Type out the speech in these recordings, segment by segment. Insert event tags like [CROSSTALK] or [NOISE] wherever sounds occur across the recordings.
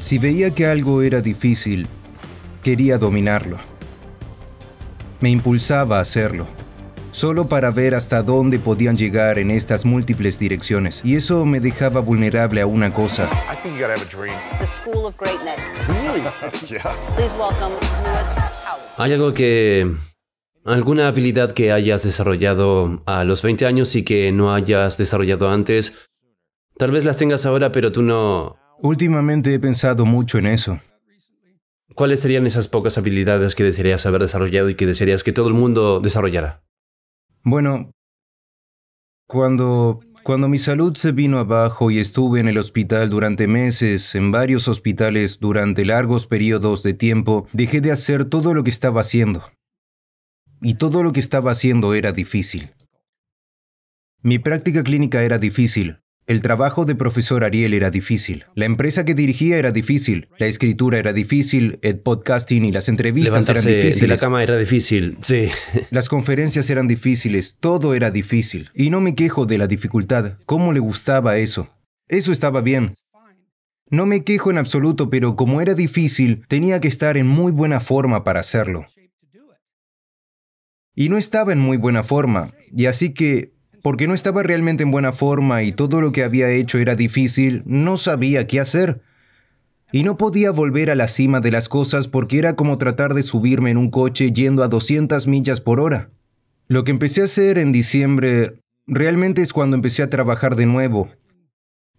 Si veía que algo era difícil, quería dominarlo. Me impulsaba a hacerlo, solo para ver hasta dónde podían llegar en estas múltiples direcciones, y eso me dejaba vulnerable a una cosa. [LAUGHS] Hay algo que ¿Alguna habilidad que hayas desarrollado a los 20 años y que no hayas desarrollado antes? Tal vez las tengas ahora, pero tú no, Últimamente he pensado mucho en eso. ¿Cuáles serían esas pocas habilidades que desearías haber desarrollado y que desearías que todo el mundo desarrollara? Bueno, cuando, cuando mi salud se vino abajo y estuve en el hospital durante meses, en varios hospitales durante largos periodos de tiempo, dejé de hacer todo lo que estaba haciendo. Y todo lo que estaba haciendo era difícil. Mi práctica clínica era difícil. El trabajo de profesor Ariel era difícil. La empresa que dirigía era difícil. La escritura era difícil. El podcasting y las entrevistas eran difíciles. De la cama era difícil, sí. [LAUGHS] Las conferencias eran difíciles. Todo era difícil. Y no me quejo de la dificultad. ¿Cómo le gustaba eso? Eso estaba bien. No me quejo en absoluto, pero como era difícil, tenía que estar en muy buena forma para hacerlo. Y no estaba en muy buena forma. Y así que porque no estaba realmente en buena forma y todo lo que había hecho era difícil, no sabía qué hacer. Y no podía volver a la cima de las cosas porque era como tratar de subirme en un coche yendo a 200 millas por hora. Lo que empecé a hacer en diciembre realmente es cuando empecé a trabajar de nuevo.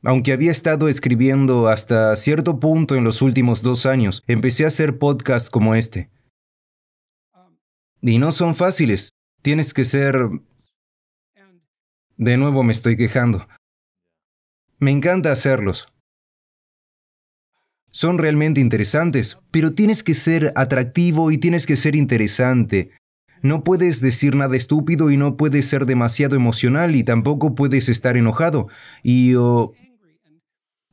Aunque había estado escribiendo hasta cierto punto en los últimos dos años, empecé a hacer podcasts como este. Y no son fáciles. Tienes que ser de nuevo me estoy quejando. Me encanta hacerlos. Son realmente interesantes, pero tienes que ser atractivo y tienes que ser interesante. No puedes decir nada estúpido y no puedes ser demasiado emocional y tampoco puedes estar enojado. Y... o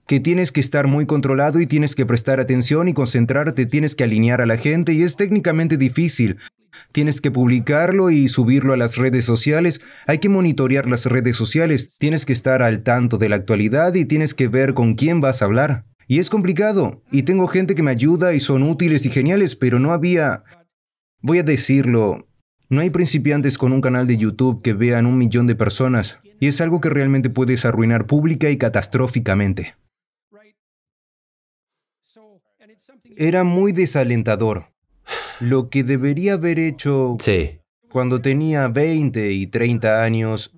que tienes que estar muy controlado y tienes que prestar atención y concentrarte, tienes que alinear a la gente y es técnicamente difícil. Tienes que publicarlo y subirlo a las redes sociales, hay que monitorear las redes sociales, tienes que estar al tanto de la actualidad y tienes que ver con quién vas a hablar. Y es complicado, y tengo gente que me ayuda y son útiles y geniales, pero no había... Voy a decirlo, no hay principiantes con un canal de YouTube que vean un millón de personas, y es algo que realmente puedes arruinar pública y catastróficamente era muy desalentador. Lo que debería haber hecho cuando tenía 20 y 30 años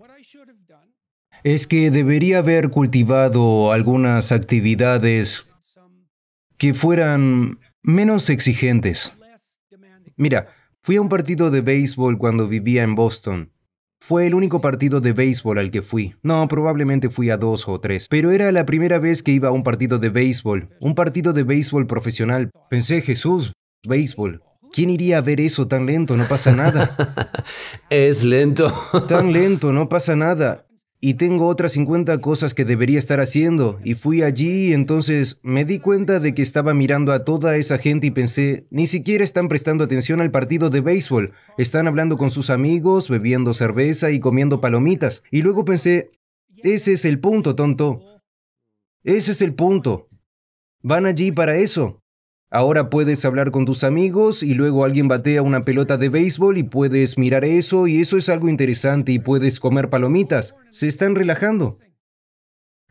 es que debería haber cultivado algunas actividades que fueran menos exigentes. Mira, fui a un partido de béisbol cuando vivía en Boston. Fue el único partido de béisbol al que fui. No, probablemente fui a dos o tres, pero era la primera vez que iba a un partido de béisbol, un partido de béisbol profesional. Pensé, Jesús, béisbol. ¿Quién iría a ver eso tan lento? No pasa nada. [LAUGHS] es lento. tan [LAUGHS] lento, no pasa nada y tengo otras 50 cosas que debería estar haciendo. Y fui allí y entonces me di cuenta de que estaba mirando a toda esa gente y pensé, ni siquiera están prestando atención al partido de béisbol. Están hablando con sus amigos, bebiendo cerveza y comiendo palomitas. Y luego pensé, ese es el punto, tonto. Ese es el punto. Van allí para eso. Ahora puedes hablar con tus amigos y luego alguien batea una pelota de béisbol y puedes mirar eso y eso es algo interesante y puedes comer palomitas. Se están relajando.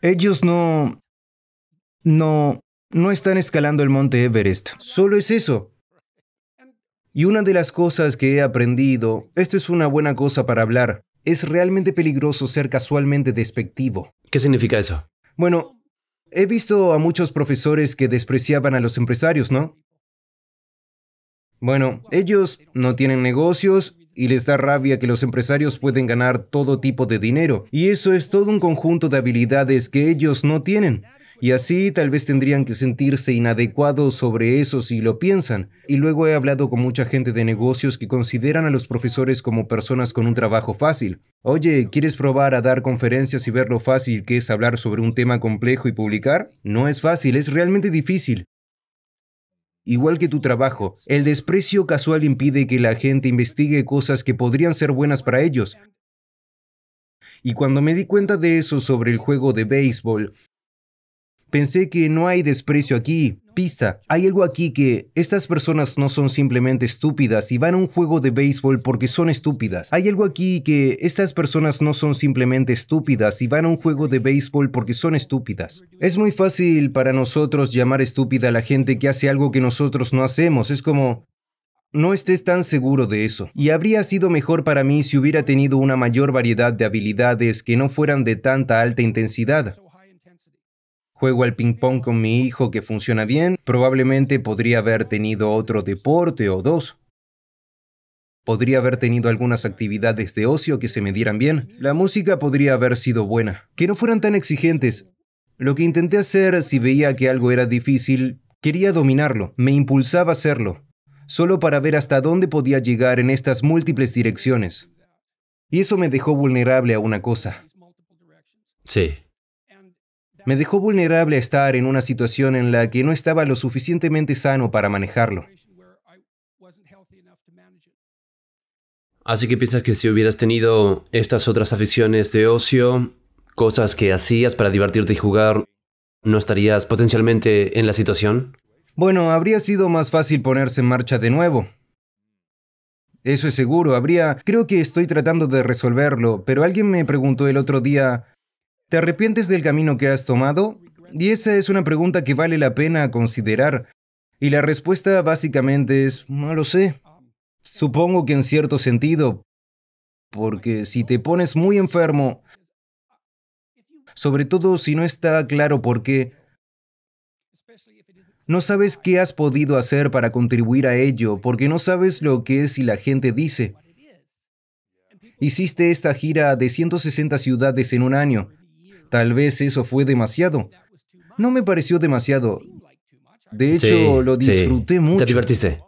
Ellos no... No... No están escalando el monte Everest. Solo es eso. Y una de las cosas que he aprendido, esto es una buena cosa para hablar, es realmente peligroso ser casualmente despectivo. ¿Qué significa eso? Bueno, He visto a muchos profesores que despreciaban a los empresarios, ¿no? Bueno, ellos no tienen negocios y les da rabia que los empresarios pueden ganar todo tipo de dinero, y eso es todo un conjunto de habilidades que ellos no tienen. Y así tal vez tendrían que sentirse inadecuados sobre eso si lo piensan. Y luego he hablado con mucha gente de negocios que consideran a los profesores como personas con un trabajo fácil. Oye, ¿quieres probar a dar conferencias y ver lo fácil que es hablar sobre un tema complejo y publicar? No es fácil, es realmente difícil igual que tu trabajo. El desprecio casual impide que la gente investigue cosas que podrían ser buenas para ellos. Y cuando me di cuenta de eso sobre el juego de béisbol, Pensé que no hay desprecio aquí, pista. Hay algo aquí que estas personas no son simplemente estúpidas y van a un juego de béisbol porque son estúpidas. Hay algo aquí que estas personas no son simplemente estúpidas y van a un juego de béisbol porque son estúpidas. Es muy fácil para nosotros llamar estúpida a la gente que hace algo que nosotros no hacemos. Es como, no estés tan seguro de eso. Y habría sido mejor para mí si hubiera tenido una mayor variedad de habilidades que no fueran de tanta alta intensidad. Juego al ping-pong con mi hijo que funciona bien, probablemente podría haber tenido otro deporte o dos. Podría haber tenido algunas actividades de ocio que se me dieran bien. La música podría haber sido buena. Que no fueran tan exigentes. Lo que intenté hacer si veía que algo era difícil, quería dominarlo, me impulsaba a hacerlo, solo para ver hasta dónde podía llegar en estas múltiples direcciones. Y eso me dejó vulnerable a una cosa. Sí me dejó vulnerable a estar en una situación en la que no estaba lo suficientemente sano para manejarlo. Así que piensas que si hubieras tenido estas otras aficiones de ocio, cosas que hacías para divertirte y jugar, ¿no estarías potencialmente en la situación? Bueno, habría sido más fácil ponerse en marcha de nuevo. Eso es seguro, habría... Creo que estoy tratando de resolverlo, pero alguien me preguntó el otro día, ¿Te arrepientes del camino que has tomado? Y esa es una pregunta que vale la pena considerar. Y la respuesta básicamente es, no lo sé. Supongo que en cierto sentido, porque si te pones muy enfermo, sobre todo si no está claro por qué, no sabes qué has podido hacer para contribuir a ello, porque no sabes lo que es y la gente dice. Hiciste esta gira de 160 ciudades en un año. Tal vez eso fue demasiado. No me pareció demasiado. De hecho, lo disfruté mucho. Te divertiste.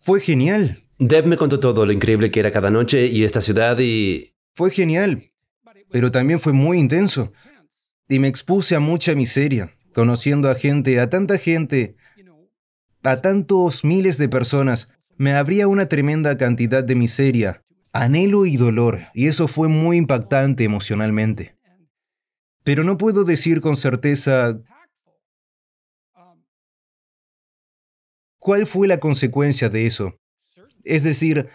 Fue genial. Deb me contó todo lo increíble que era cada noche y esta ciudad y... Fue genial, pero también fue muy intenso. Y me expuse a mucha miseria, conociendo a gente, a tanta gente, a tantos miles de personas. Me abría una tremenda cantidad de miseria, anhelo y dolor, y eso fue muy impactante emocionalmente pero no puedo decir con certeza cuál fue la consecuencia de eso. Es decir,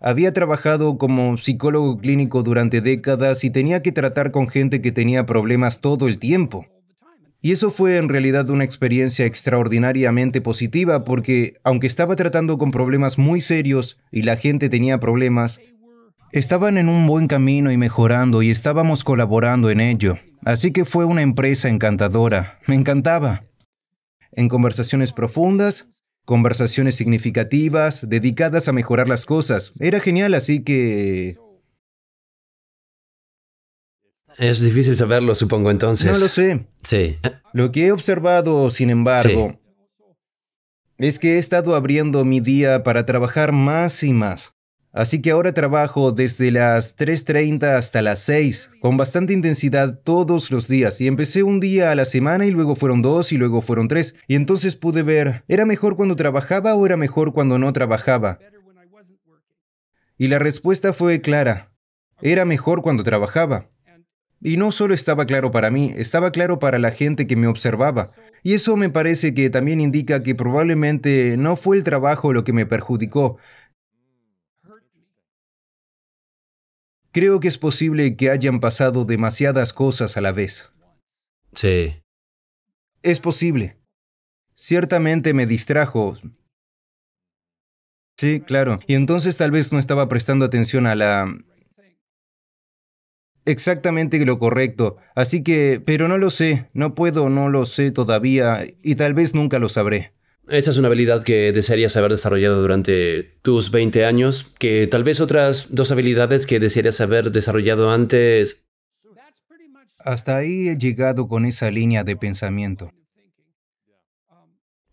había trabajado como psicólogo clínico durante décadas y tenía que tratar con gente que tenía problemas todo el tiempo. Y eso fue en realidad una experiencia extraordinariamente positiva porque, aunque estaba tratando con problemas muy serios y la gente tenía problemas, Estaban en un buen camino y mejorando y estábamos colaborando en ello. Así que fue una empresa encantadora. Me encantaba. En conversaciones profundas, conversaciones significativas, dedicadas a mejorar las cosas. Era genial, así que... Es difícil saberlo, supongo entonces. No lo sé. Sí. Lo que he observado, sin embargo, es que he estado abriendo mi día para trabajar más y más. Así que ahora trabajo desde las 3.30 hasta las 6, con bastante intensidad todos los días. Y empecé un día a la semana y luego fueron dos y luego fueron tres. Y entonces pude ver, ¿era mejor cuando trabajaba o era mejor cuando no trabajaba? Y la respuesta fue clara, era mejor cuando trabajaba. Y no solo estaba claro para mí, estaba claro para la gente que me observaba. Y eso me parece que también indica que probablemente no fue el trabajo lo que me perjudicó, Creo que es posible que hayan pasado demasiadas cosas a la vez. Sí. Es posible. Ciertamente me distrajo. Sí, claro. Y entonces tal vez no estaba prestando atención a la... Exactamente lo correcto. Así que, pero no lo sé, no puedo, no lo sé todavía y tal vez nunca lo sabré. Esa es una habilidad que desearías haber desarrollado durante tus 20 años, que tal vez otras dos habilidades que desearías haber desarrollado antes. Hasta ahí he llegado con esa línea de pensamiento.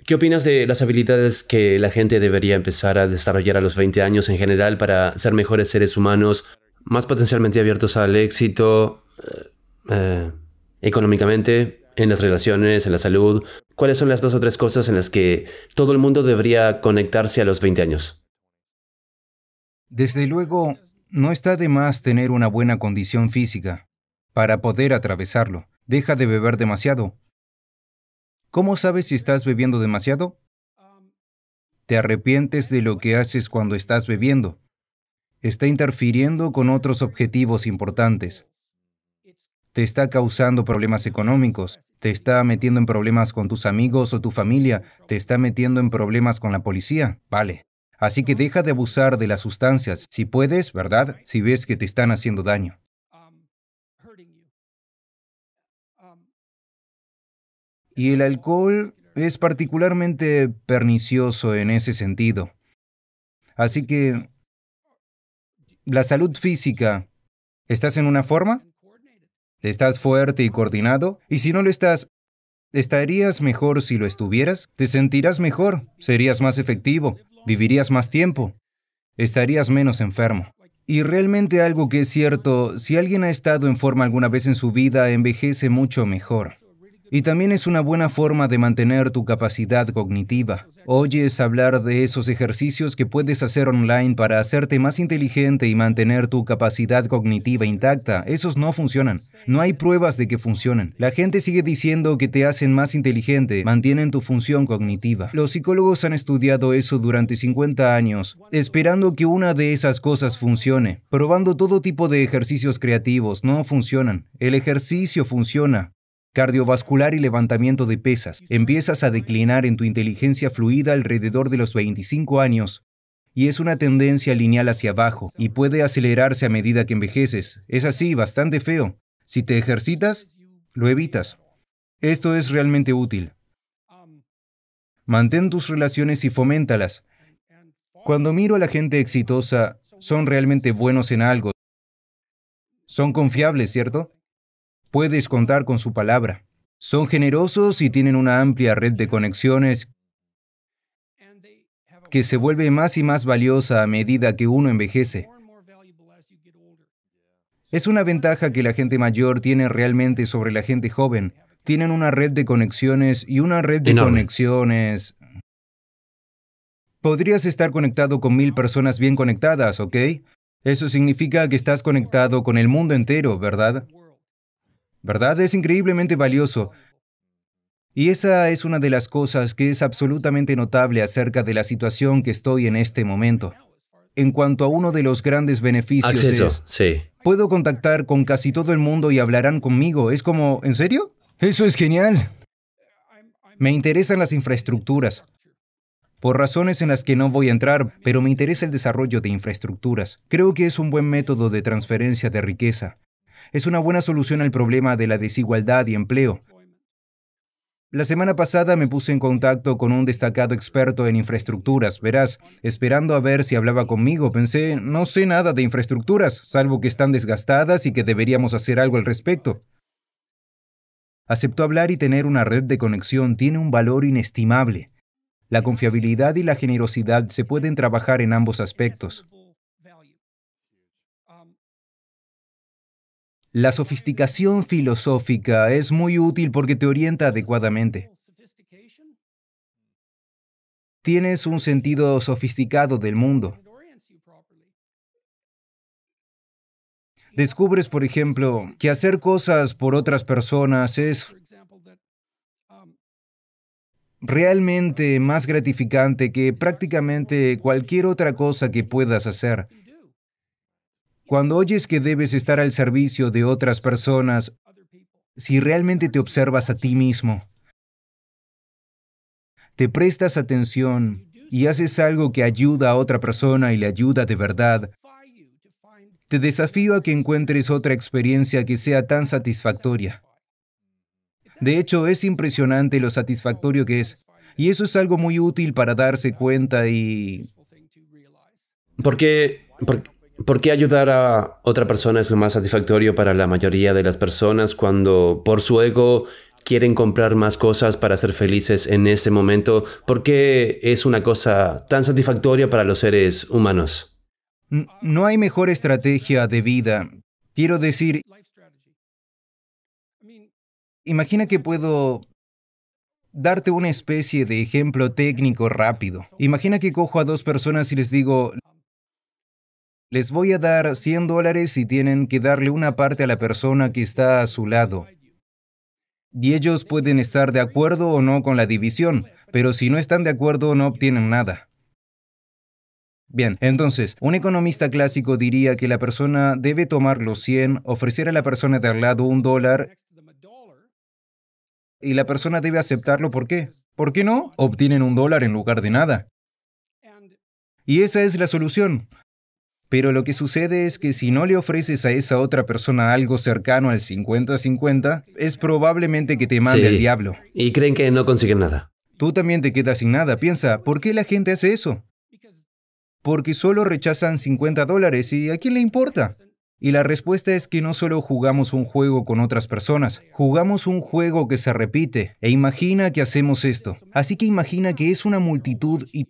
¿Qué opinas de las habilidades que la gente debería empezar a desarrollar a los 20 años en general para ser mejores seres humanos, más potencialmente abiertos al éxito eh, eh, económicamente, en las relaciones, en la salud? ¿Cuáles son las dos o tres cosas en las que todo el mundo debería conectarse a los 20 años? Desde luego, no está de más tener una buena condición física para poder atravesarlo. Deja de beber demasiado. ¿Cómo sabes si estás bebiendo demasiado? Te arrepientes de lo que haces cuando estás bebiendo. Está interfiriendo con otros objetivos importantes te está causando problemas económicos, te está metiendo en problemas con tus amigos o tu familia, te está metiendo en problemas con la policía. Vale. Así que deja de abusar de las sustancias, si puedes, ¿verdad? Si ves que te están haciendo daño. Y el alcohol es particularmente pernicioso en ese sentido. Así que la salud física, ¿estás en una forma? ¿Estás fuerte y coordinado? Y si no lo estás, ¿estarías mejor si lo estuvieras? ¿Te sentirás mejor? ¿Serías más efectivo? ¿Vivirías más tiempo? ¿Estarías menos enfermo? Y realmente algo que es cierto, si alguien ha estado en forma alguna vez en su vida, envejece mucho mejor. Y también es una buena forma de mantener tu capacidad cognitiva. Oyes hablar de esos ejercicios que puedes hacer online para hacerte más inteligente y mantener tu capacidad cognitiva intacta. Esos no funcionan. No hay pruebas de que funcionen. La gente sigue diciendo que te hacen más inteligente, mantienen tu función cognitiva. Los psicólogos han estudiado eso durante 50 años, esperando que una de esas cosas funcione. Probando todo tipo de ejercicios creativos, no funcionan. El ejercicio funciona cardiovascular y levantamiento de pesas, empiezas a declinar en tu inteligencia fluida alrededor de los 25 años. Y es una tendencia lineal hacia abajo y puede acelerarse a medida que envejeces. Es así, bastante feo. Si te ejercitas, lo evitas. Esto es realmente útil. Mantén tus relaciones y foméntalas. Cuando miro a la gente exitosa, son realmente buenos en algo. Son confiables, ¿cierto? Puedes contar con su palabra. Son generosos y tienen una amplia red de conexiones que se vuelve más y más valiosa a medida que uno envejece. Es una ventaja que la gente mayor tiene realmente sobre la gente joven. Tienen una red de conexiones y una red de conexiones. Podrías estar conectado con mil personas bien conectadas, ¿ok? Eso significa que estás conectado con el mundo entero, ¿verdad? ¿verdad? Es increíblemente valioso. Y esa es una de las cosas que es absolutamente notable acerca de la situación que estoy en este momento. En cuanto a uno de los grandes beneficios Acceso, sí. Puedo contactar con casi todo el mundo y hablarán conmigo. Es como, ¿en serio? Eso es genial. Me interesan las infraestructuras. Por razones en las que no voy a entrar, pero me interesa el desarrollo de infraestructuras. Creo que es un buen método de transferencia de riqueza es una buena solución al problema de la desigualdad y empleo. La semana pasada me puse en contacto con un destacado experto en infraestructuras, verás, esperando a ver si hablaba conmigo, pensé, no sé nada de infraestructuras, salvo que están desgastadas y que deberíamos hacer algo al respecto. Aceptó hablar y tener una red de conexión tiene un valor inestimable. La confiabilidad y la generosidad se pueden trabajar en ambos aspectos. La sofisticación filosófica es muy útil porque te orienta adecuadamente. Tienes un sentido sofisticado del mundo. Descubres, por ejemplo, que hacer cosas por otras personas es realmente más gratificante que prácticamente cualquier otra cosa que puedas hacer. Cuando oyes que debes estar al servicio de otras personas, si realmente te observas a ti mismo, te prestas atención y haces algo que ayuda a otra persona y le ayuda de verdad, te desafío a que encuentres otra experiencia que sea tan satisfactoria. De hecho, es impresionante lo satisfactorio que es. Y eso es algo muy útil para darse cuenta y... porque, ¿Por qué ayudar a otra persona es lo más satisfactorio para la mayoría de las personas cuando por su ego quieren comprar más cosas para ser felices en ese momento? ¿Por qué es una cosa tan satisfactoria para los seres humanos? No hay mejor estrategia de vida. Quiero decir, imagina que puedo darte una especie de ejemplo técnico rápido. Imagina que cojo a dos personas y les digo, les voy a dar 100 dólares y tienen que darle una parte a la persona que está a su lado. Y ellos pueden estar de acuerdo o no con la división, pero si no están de acuerdo no obtienen nada. Bien, entonces, un economista clásico diría que la persona debe tomar los 100, ofrecer a la persona de al lado un dólar y la persona debe aceptarlo. ¿Por qué? ¿Por qué no? Obtienen un dólar en lugar de nada. Y esa es la solución. Pero lo que sucede es que si no le ofreces a esa otra persona algo cercano al 50-50, es probablemente que te mande el diablo. Y creen que no consiguen nada. Tú también te quedas sin nada. Piensa, ¿por qué la gente hace eso? Porque solo rechazan 50 dólares y ¿a quién le importa? Y la respuesta es que no solo jugamos un juego con otras personas, jugamos un juego que se repite. E imagina que hacemos esto. Así que imagina que es una multitud y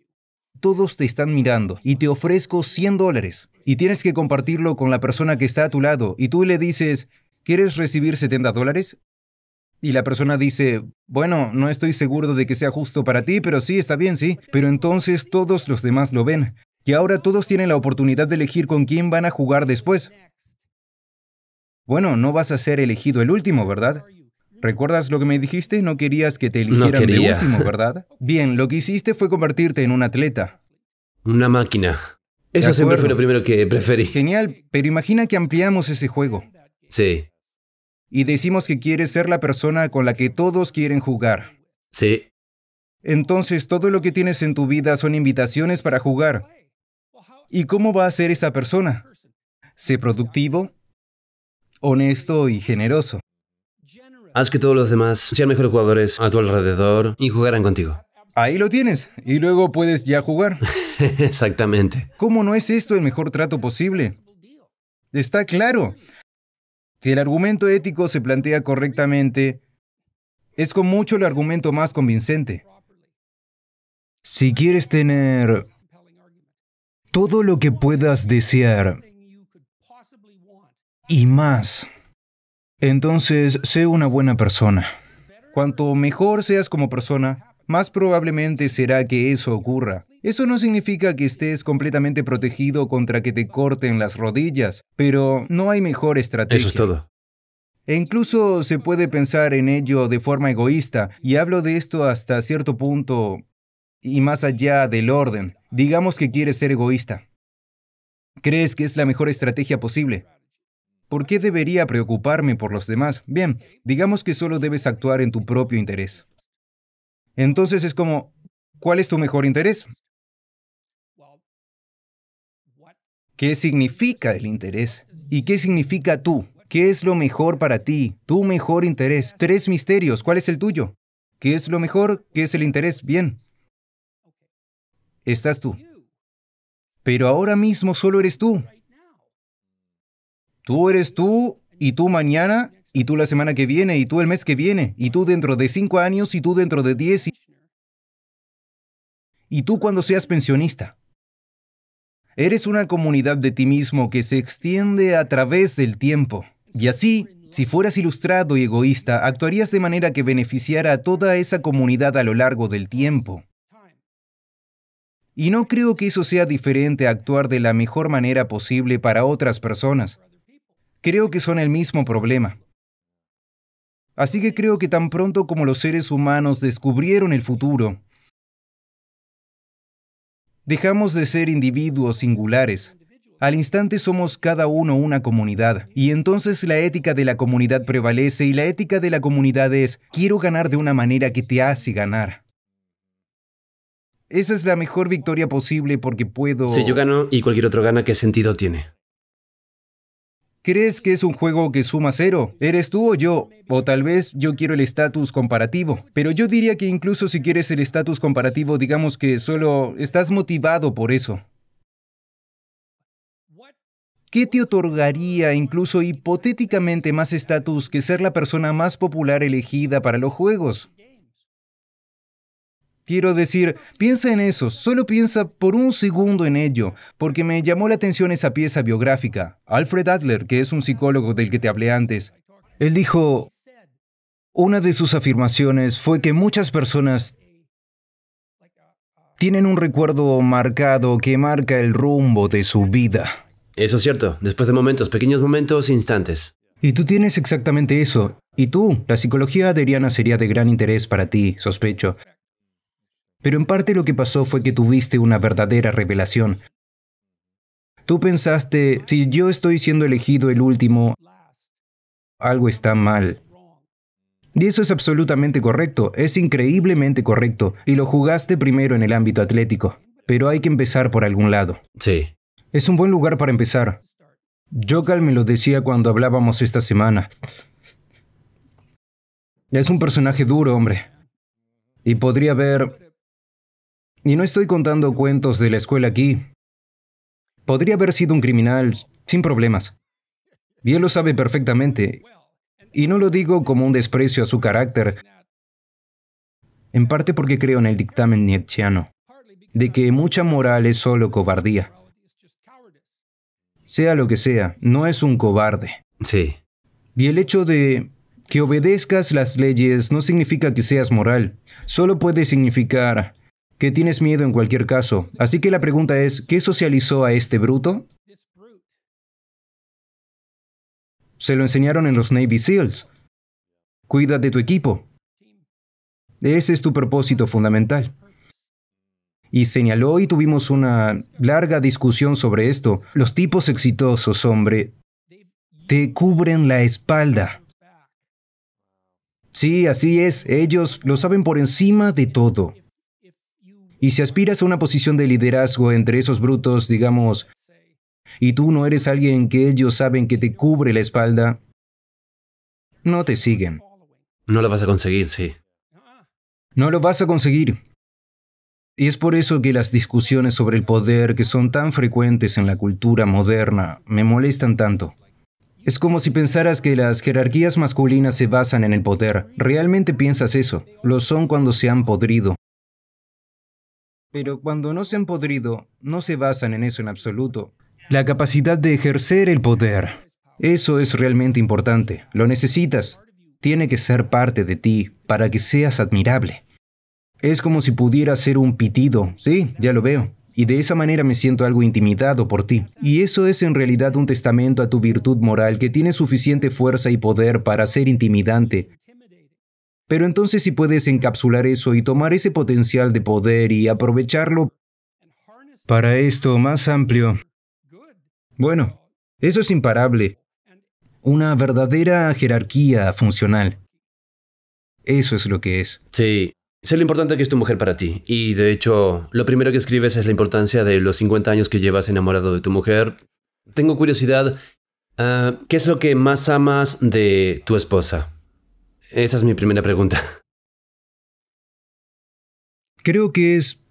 todos te están mirando y te ofrezco 100 dólares y tienes que compartirlo con la persona que está a tu lado y tú le dices, ¿quieres recibir 70 dólares? Y la persona dice, bueno, no estoy seguro de que sea justo para ti, pero sí, está bien, sí. Pero entonces todos los demás lo ven. Y ahora todos tienen la oportunidad de elegir con quién van a jugar después. Bueno, no vas a ser elegido el último, ¿verdad? ¿Recuerdas lo que me dijiste? No querías que te eligieran el último, ¿verdad? [LAUGHS] Bien, lo que hiciste fue convertirte en un atleta. Una máquina. Eso siempre fue lo primero que preferí. Genial, pero imagina que ampliamos ese juego. Sí. Y decimos que quieres ser la persona con la que todos quieren jugar. Sí. Entonces todo lo que tienes en tu vida son invitaciones para jugar. ¿Y cómo va a ser esa persona? Sé productivo, honesto y generoso. Haz que todos los demás sean mejores jugadores a tu alrededor y jugarán contigo. Ahí lo tienes, y luego puedes ya jugar. [LAUGHS] Exactamente. ¿Cómo no es esto el mejor trato posible? Está claro. Si el argumento ético se plantea correctamente, es con mucho el argumento más convincente. Si quieres tener todo lo que puedas desear y más, entonces, sé una buena persona. Cuanto mejor seas como persona, más probablemente será que eso ocurra. Eso no significa que estés completamente protegido contra que te corten las rodillas, pero no hay mejor estrategia. Eso es todo. E incluso se puede pensar en ello de forma egoísta, y hablo de esto hasta cierto punto y más allá del orden. Digamos que quieres ser egoísta. Crees que es la mejor estrategia posible. ¿Por qué debería preocuparme por los demás? Bien, digamos que solo debes actuar en tu propio interés. Entonces es como, ¿cuál es tu mejor interés? ¿Qué significa el interés? ¿Y qué significa tú? ¿Qué es lo mejor para ti? Tu mejor interés. Tres misterios. ¿Cuál es el tuyo? ¿Qué es lo mejor? ¿Qué es el interés? Bien. Estás tú. Pero ahora mismo solo eres tú. Tú eres tú y tú mañana y tú la semana que viene y tú el mes que viene y tú dentro de cinco años y tú dentro de diez y, y tú cuando seas pensionista. Eres una comunidad de ti mismo que se extiende a través del tiempo. Y así, si fueras ilustrado y egoísta, actuarías de manera que beneficiara a toda esa comunidad a lo largo del tiempo. Y no creo que eso sea diferente a actuar de la mejor manera posible para otras personas creo que son el mismo problema. Así que creo que tan pronto como los seres humanos descubrieron el futuro, dejamos de ser individuos singulares. Al instante somos cada uno una comunidad, y entonces la ética de la comunidad prevalece y la ética de la comunidad es, quiero ganar de una manera que te hace ganar. Esa es la mejor victoria posible porque puedo... Si yo gano y cualquier otro gana, ¿qué sentido tiene? ¿Crees que es un juego que suma cero? ¿Eres tú o yo? O tal vez yo quiero el estatus comparativo. Pero yo diría que incluso si quieres el estatus comparativo, digamos que solo estás motivado por eso. ¿Qué te otorgaría incluso hipotéticamente más estatus que ser la persona más popular elegida para los juegos? Quiero decir, piensa en eso, solo piensa por un segundo en ello, porque me llamó la atención esa pieza biográfica. Alfred Adler, que es un psicólogo del que te hablé antes, él dijo, una de sus afirmaciones fue que muchas personas tienen un recuerdo marcado que marca el rumbo de su vida. Eso es cierto, después de momentos, pequeños momentos, instantes. Y tú tienes exactamente eso. Y tú, la psicología adriana sería de gran interés para ti, sospecho. Pero en parte lo que pasó fue que tuviste una verdadera revelación. Tú pensaste, si yo estoy siendo elegido el último, algo está mal. Y eso es absolutamente correcto, es increíblemente correcto, y lo jugaste primero en el ámbito atlético. Pero hay que empezar por algún lado. Sí. Es un buen lugar para empezar. Jokal me lo decía cuando hablábamos esta semana. Es un personaje duro, hombre. Y podría haber y no estoy contando cuentos de la escuela aquí. Podría haber sido un criminal sin problemas. Y él lo sabe perfectamente. Y no lo digo como un desprecio a su carácter, en parte porque creo en el dictamen nietzscheano, de que mucha moral es solo cobardía. Sea lo que sea, no es un cobarde. Sí. Y el hecho de que obedezcas las leyes no significa que seas moral, solo puede significar que tienes miedo en cualquier caso. Así que la pregunta es, ¿qué socializó a este bruto? Se lo enseñaron en los Navy SEALs. Cuida de tu equipo. Ese es tu propósito fundamental. Y señaló y tuvimos una larga discusión sobre esto. Los tipos exitosos, hombre, te cubren la espalda. Sí, así es. Ellos lo saben por encima de todo. Y si aspiras a una posición de liderazgo entre esos brutos, digamos, y tú no eres alguien que ellos saben que te cubre la espalda, no te siguen. No lo vas a conseguir, sí. No lo vas a conseguir. Y es por eso que las discusiones sobre el poder que son tan frecuentes en la cultura moderna me molestan tanto. Es como si pensaras que las jerarquías masculinas se basan en el poder. ¿Realmente piensas eso? Lo son cuando se han podrido. Pero cuando no se han podrido, no se basan en eso en absoluto. La capacidad de ejercer el poder. Eso es realmente importante. Lo necesitas. Tiene que ser parte de ti para que seas admirable. Es como si pudiera ser un pitido. Sí, ya lo veo. Y de esa manera me siento algo intimidado por ti. Y eso es en realidad un testamento a tu virtud moral que tiene suficiente fuerza y poder para ser intimidante, pero entonces si puedes encapsular eso y tomar ese potencial de poder y aprovecharlo para esto más amplio, bueno, eso es imparable. Una verdadera jerarquía funcional. Eso es lo que es. Sí, sé lo importante que es tu mujer para ti. Y de hecho, lo primero que escribes es la importancia de los 50 años que llevas enamorado de tu mujer. Tengo curiosidad, ah, ¿qué es lo que más amas de tu esposa? Esa es mi primera pregunta. Creo que es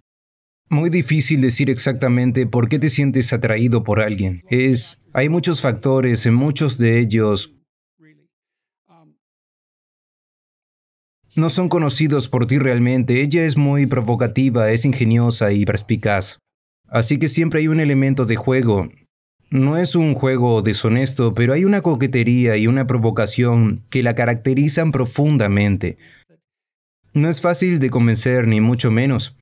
muy difícil decir exactamente por qué te sientes atraído por alguien. Es hay muchos factores, en muchos de ellos no son conocidos por ti realmente. Ella es muy provocativa, es ingeniosa y perspicaz. Así que siempre hay un elemento de juego. No es un juego deshonesto, pero hay una coquetería y una provocación que la caracterizan profundamente. No es fácil de convencer, ni mucho menos.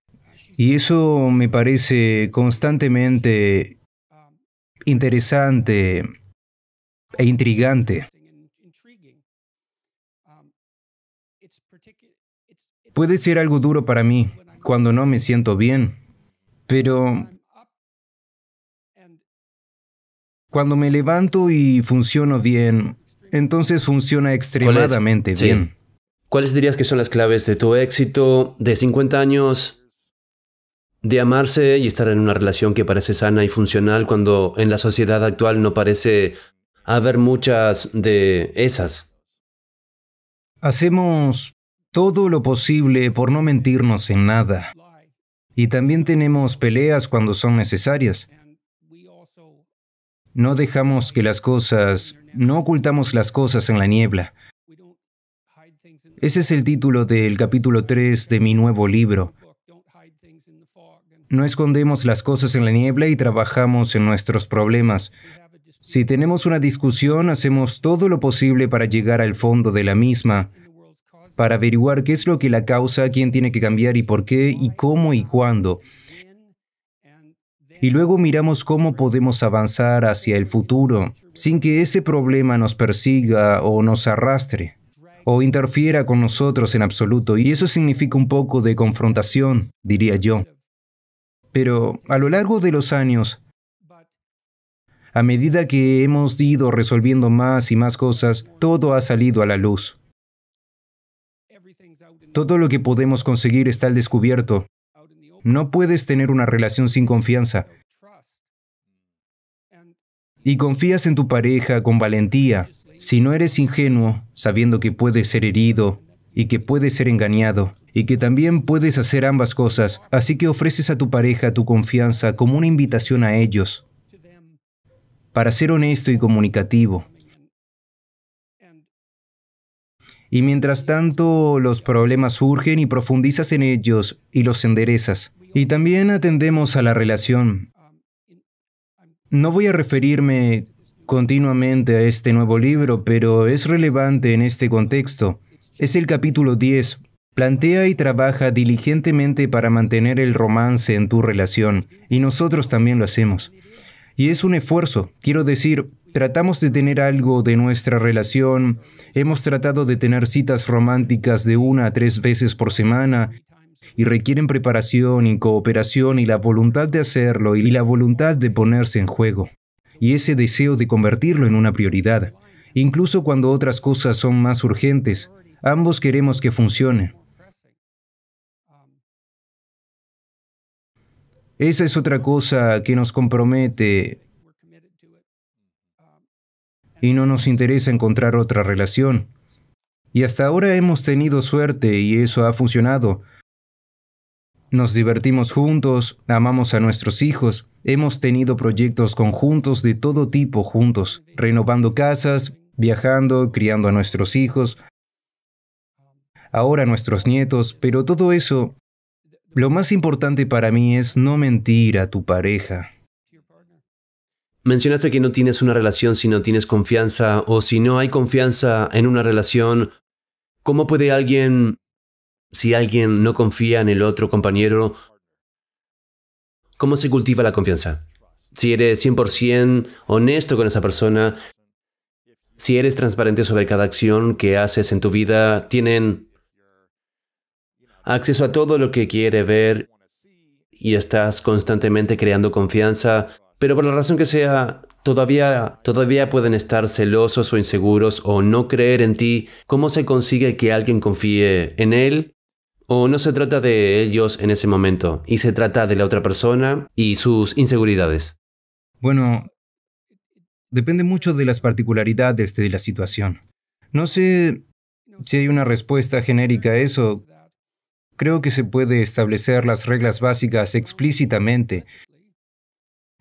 Y eso me parece constantemente interesante e intrigante. Puede ser algo duro para mí cuando no me siento bien, pero Cuando me levanto y funciono bien, entonces funciona extremadamente bien. ¿Cuáles dirías que son las claves de tu éxito de 50 años, de amarse y estar en una relación que parece sana y funcional cuando en la sociedad actual no parece haber muchas de esas? Hacemos todo lo posible por no mentirnos en nada. Y también tenemos peleas cuando son necesarias. No dejamos que las cosas, no ocultamos las cosas en la niebla. Ese es el título del capítulo 3 de mi nuevo libro. No escondemos las cosas en la niebla y trabajamos en nuestros problemas. Si tenemos una discusión, hacemos todo lo posible para llegar al fondo de la misma, para averiguar qué es lo que la causa, quién tiene que cambiar y por qué, y cómo y cuándo y luego miramos cómo podemos avanzar hacia el futuro sin que ese problema nos persiga o nos arrastre o interfiera con nosotros en absoluto, y eso significa un poco de confrontación, diría yo. Pero a lo largo de los años, a medida que hemos ido resolviendo más y más cosas, todo ha salido a la luz. Todo lo que podemos conseguir está al descubierto, no puedes tener una relación sin confianza. Y confías en tu pareja con valentía. Si no eres ingenuo, sabiendo que puedes ser herido y que puedes ser engañado, y que también puedes hacer ambas cosas, así que ofreces a tu pareja tu confianza como una invitación a ellos para ser honesto y comunicativo. Y mientras tanto, los problemas surgen y profundizas en ellos y los enderezas. Y también atendemos a la relación. No voy a referirme continuamente a este nuevo libro, pero es relevante en este contexto. Es el capítulo 10. Plantea y trabaja diligentemente para mantener el romance en tu relación, y nosotros también lo hacemos. Y es un esfuerzo, quiero decir, Tratamos de tener algo de nuestra relación, hemos tratado de tener citas románticas de una a tres veces por semana y requieren preparación y cooperación y la voluntad de hacerlo y la voluntad de ponerse en juego y ese deseo de convertirlo en una prioridad, incluso cuando otras cosas son más urgentes. Ambos queremos que funcione. Esa es otra cosa que nos compromete y no nos interesa encontrar otra relación. Y hasta ahora hemos tenido suerte y eso ha funcionado. Nos divertimos juntos, amamos a nuestros hijos, hemos tenido proyectos conjuntos de todo tipo juntos, renovando casas, viajando, criando a nuestros hijos, ahora a nuestros nietos, pero todo eso, lo más importante para mí es no mentir a tu pareja. Mencionaste que no tienes una relación si no tienes confianza o si no hay confianza en una relación. ¿Cómo puede alguien, si alguien no confía en el otro compañero, cómo se cultiva la confianza? Si eres 100% honesto con esa persona, si eres transparente sobre cada acción que haces en tu vida, tienen acceso a todo lo que quiere ver y estás constantemente creando confianza pero por la razón que sea, todavía, todavía pueden estar celosos o inseguros o no creer en ti. ¿Cómo se consigue que alguien confíe en él? O no se trata de ellos en ese momento, y se trata de la otra persona y sus inseguridades. Bueno, depende mucho de las particularidades de la situación. No sé si hay una respuesta genérica a eso. Creo que se puede establecer las reglas básicas explícitamente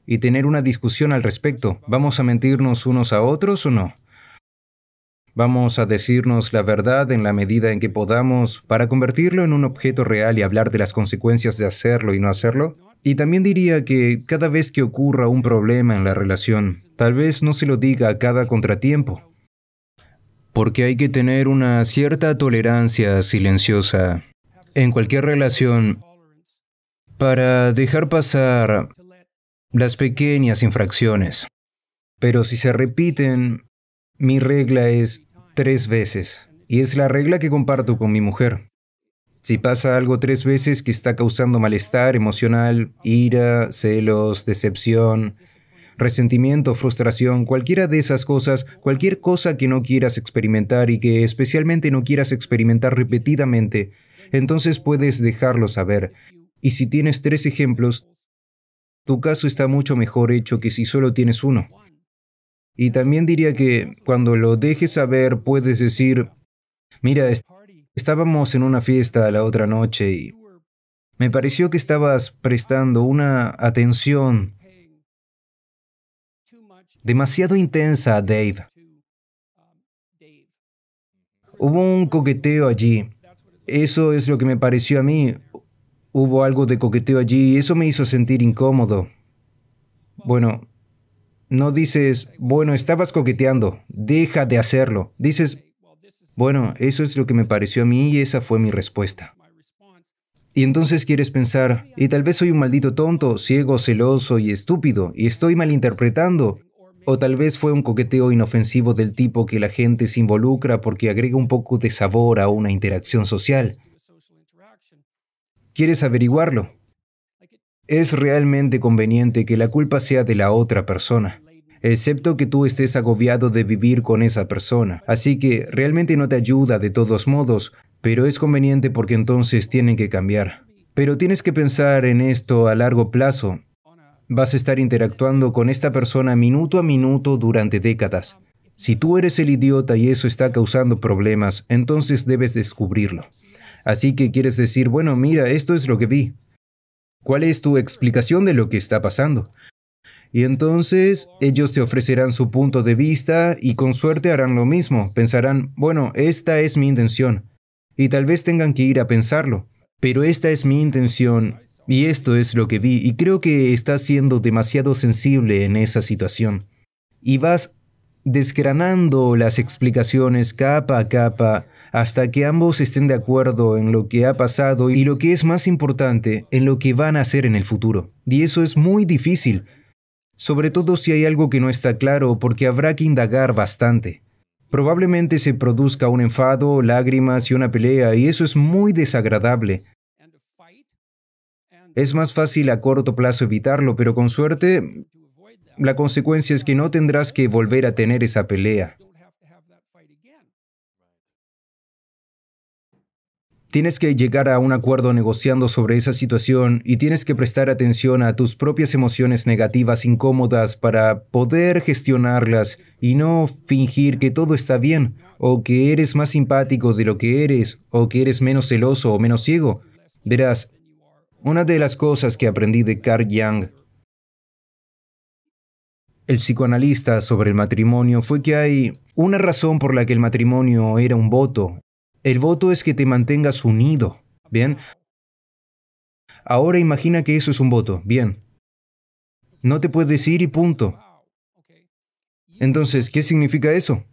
y tener una discusión al respecto. ¿Vamos a mentirnos unos a otros o no? Vamos a decirnos la verdad en la medida en que podamos para convertirlo en un objeto real y hablar de las consecuencias de hacerlo y no hacerlo. Y también diría que cada vez que ocurra un problema en la relación, tal vez no se lo diga a cada contratiempo. Porque hay que tener una cierta tolerancia silenciosa en cualquier relación para dejar pasar las pequeñas infracciones. Pero si se repiten, mi regla es tres veces. Y es la regla que comparto con mi mujer. Si pasa algo tres veces que está causando malestar emocional, ira, celos, decepción, resentimiento, frustración, cualquiera de esas cosas, cualquier cosa que no quieras experimentar y que especialmente no quieras experimentar repetidamente, entonces puedes dejarlo saber. Y si tienes tres ejemplos, tu caso está mucho mejor hecho que si solo tienes uno. Y también diría que cuando lo dejes saber puedes decir, mira, estábamos en una fiesta la otra noche y me pareció que estabas prestando una atención demasiado intensa a Dave. Hubo un coqueteo allí. Eso es lo que me pareció a mí, Hubo algo de coqueteo allí y eso me hizo sentir incómodo. Bueno, no dices, bueno, estabas coqueteando, deja de hacerlo. Dices, bueno, eso es lo que me pareció a mí y esa fue mi respuesta. Y entonces quieres pensar, y tal vez soy un maldito tonto, ciego, celoso y estúpido, y estoy malinterpretando. O tal vez fue un coqueteo inofensivo del tipo que la gente se involucra porque agrega un poco de sabor a una interacción social quieres averiguarlo. Es realmente conveniente que la culpa sea de la otra persona, excepto que tú estés agobiado de vivir con esa persona. Así que realmente no te ayuda de todos modos, pero es conveniente porque entonces tienen que cambiar. Pero tienes que pensar en esto a largo plazo. Vas a estar interactuando con esta persona minuto a minuto durante décadas. Si tú eres el idiota y eso está causando problemas, entonces debes descubrirlo. Así que quieres decir, bueno, mira, esto es lo que vi. ¿Cuál es tu explicación de lo que está pasando? Y entonces ellos te ofrecerán su punto de vista y con suerte harán lo mismo. Pensarán, bueno, esta es mi intención. Y tal vez tengan que ir a pensarlo. Pero esta es mi intención y esto es lo que vi. Y creo que estás siendo demasiado sensible en esa situación. Y vas desgranando las explicaciones capa a capa hasta que ambos estén de acuerdo en lo que ha pasado y lo que es más importante, en lo que van a hacer en el futuro. Y eso es muy difícil, sobre todo si hay algo que no está claro porque habrá que indagar bastante. Probablemente se produzca un enfado, lágrimas y una pelea, y eso es muy desagradable. Es más fácil a corto plazo evitarlo, pero con suerte, la consecuencia es que no tendrás que volver a tener esa pelea. Tienes que llegar a un acuerdo negociando sobre esa situación y tienes que prestar atención a tus propias emociones negativas incómodas para poder gestionarlas y no fingir que todo está bien, o que eres más simpático de lo que eres, o que eres menos celoso o menos ciego. Verás, una de las cosas que aprendí de Carl Jung, el psicoanalista sobre el matrimonio, fue que hay una razón por la que el matrimonio era un voto el voto es que te mantengas unido. Bien. Ahora imagina que eso es un voto. Bien. No te puedes ir y punto. Entonces, ¿qué significa eso?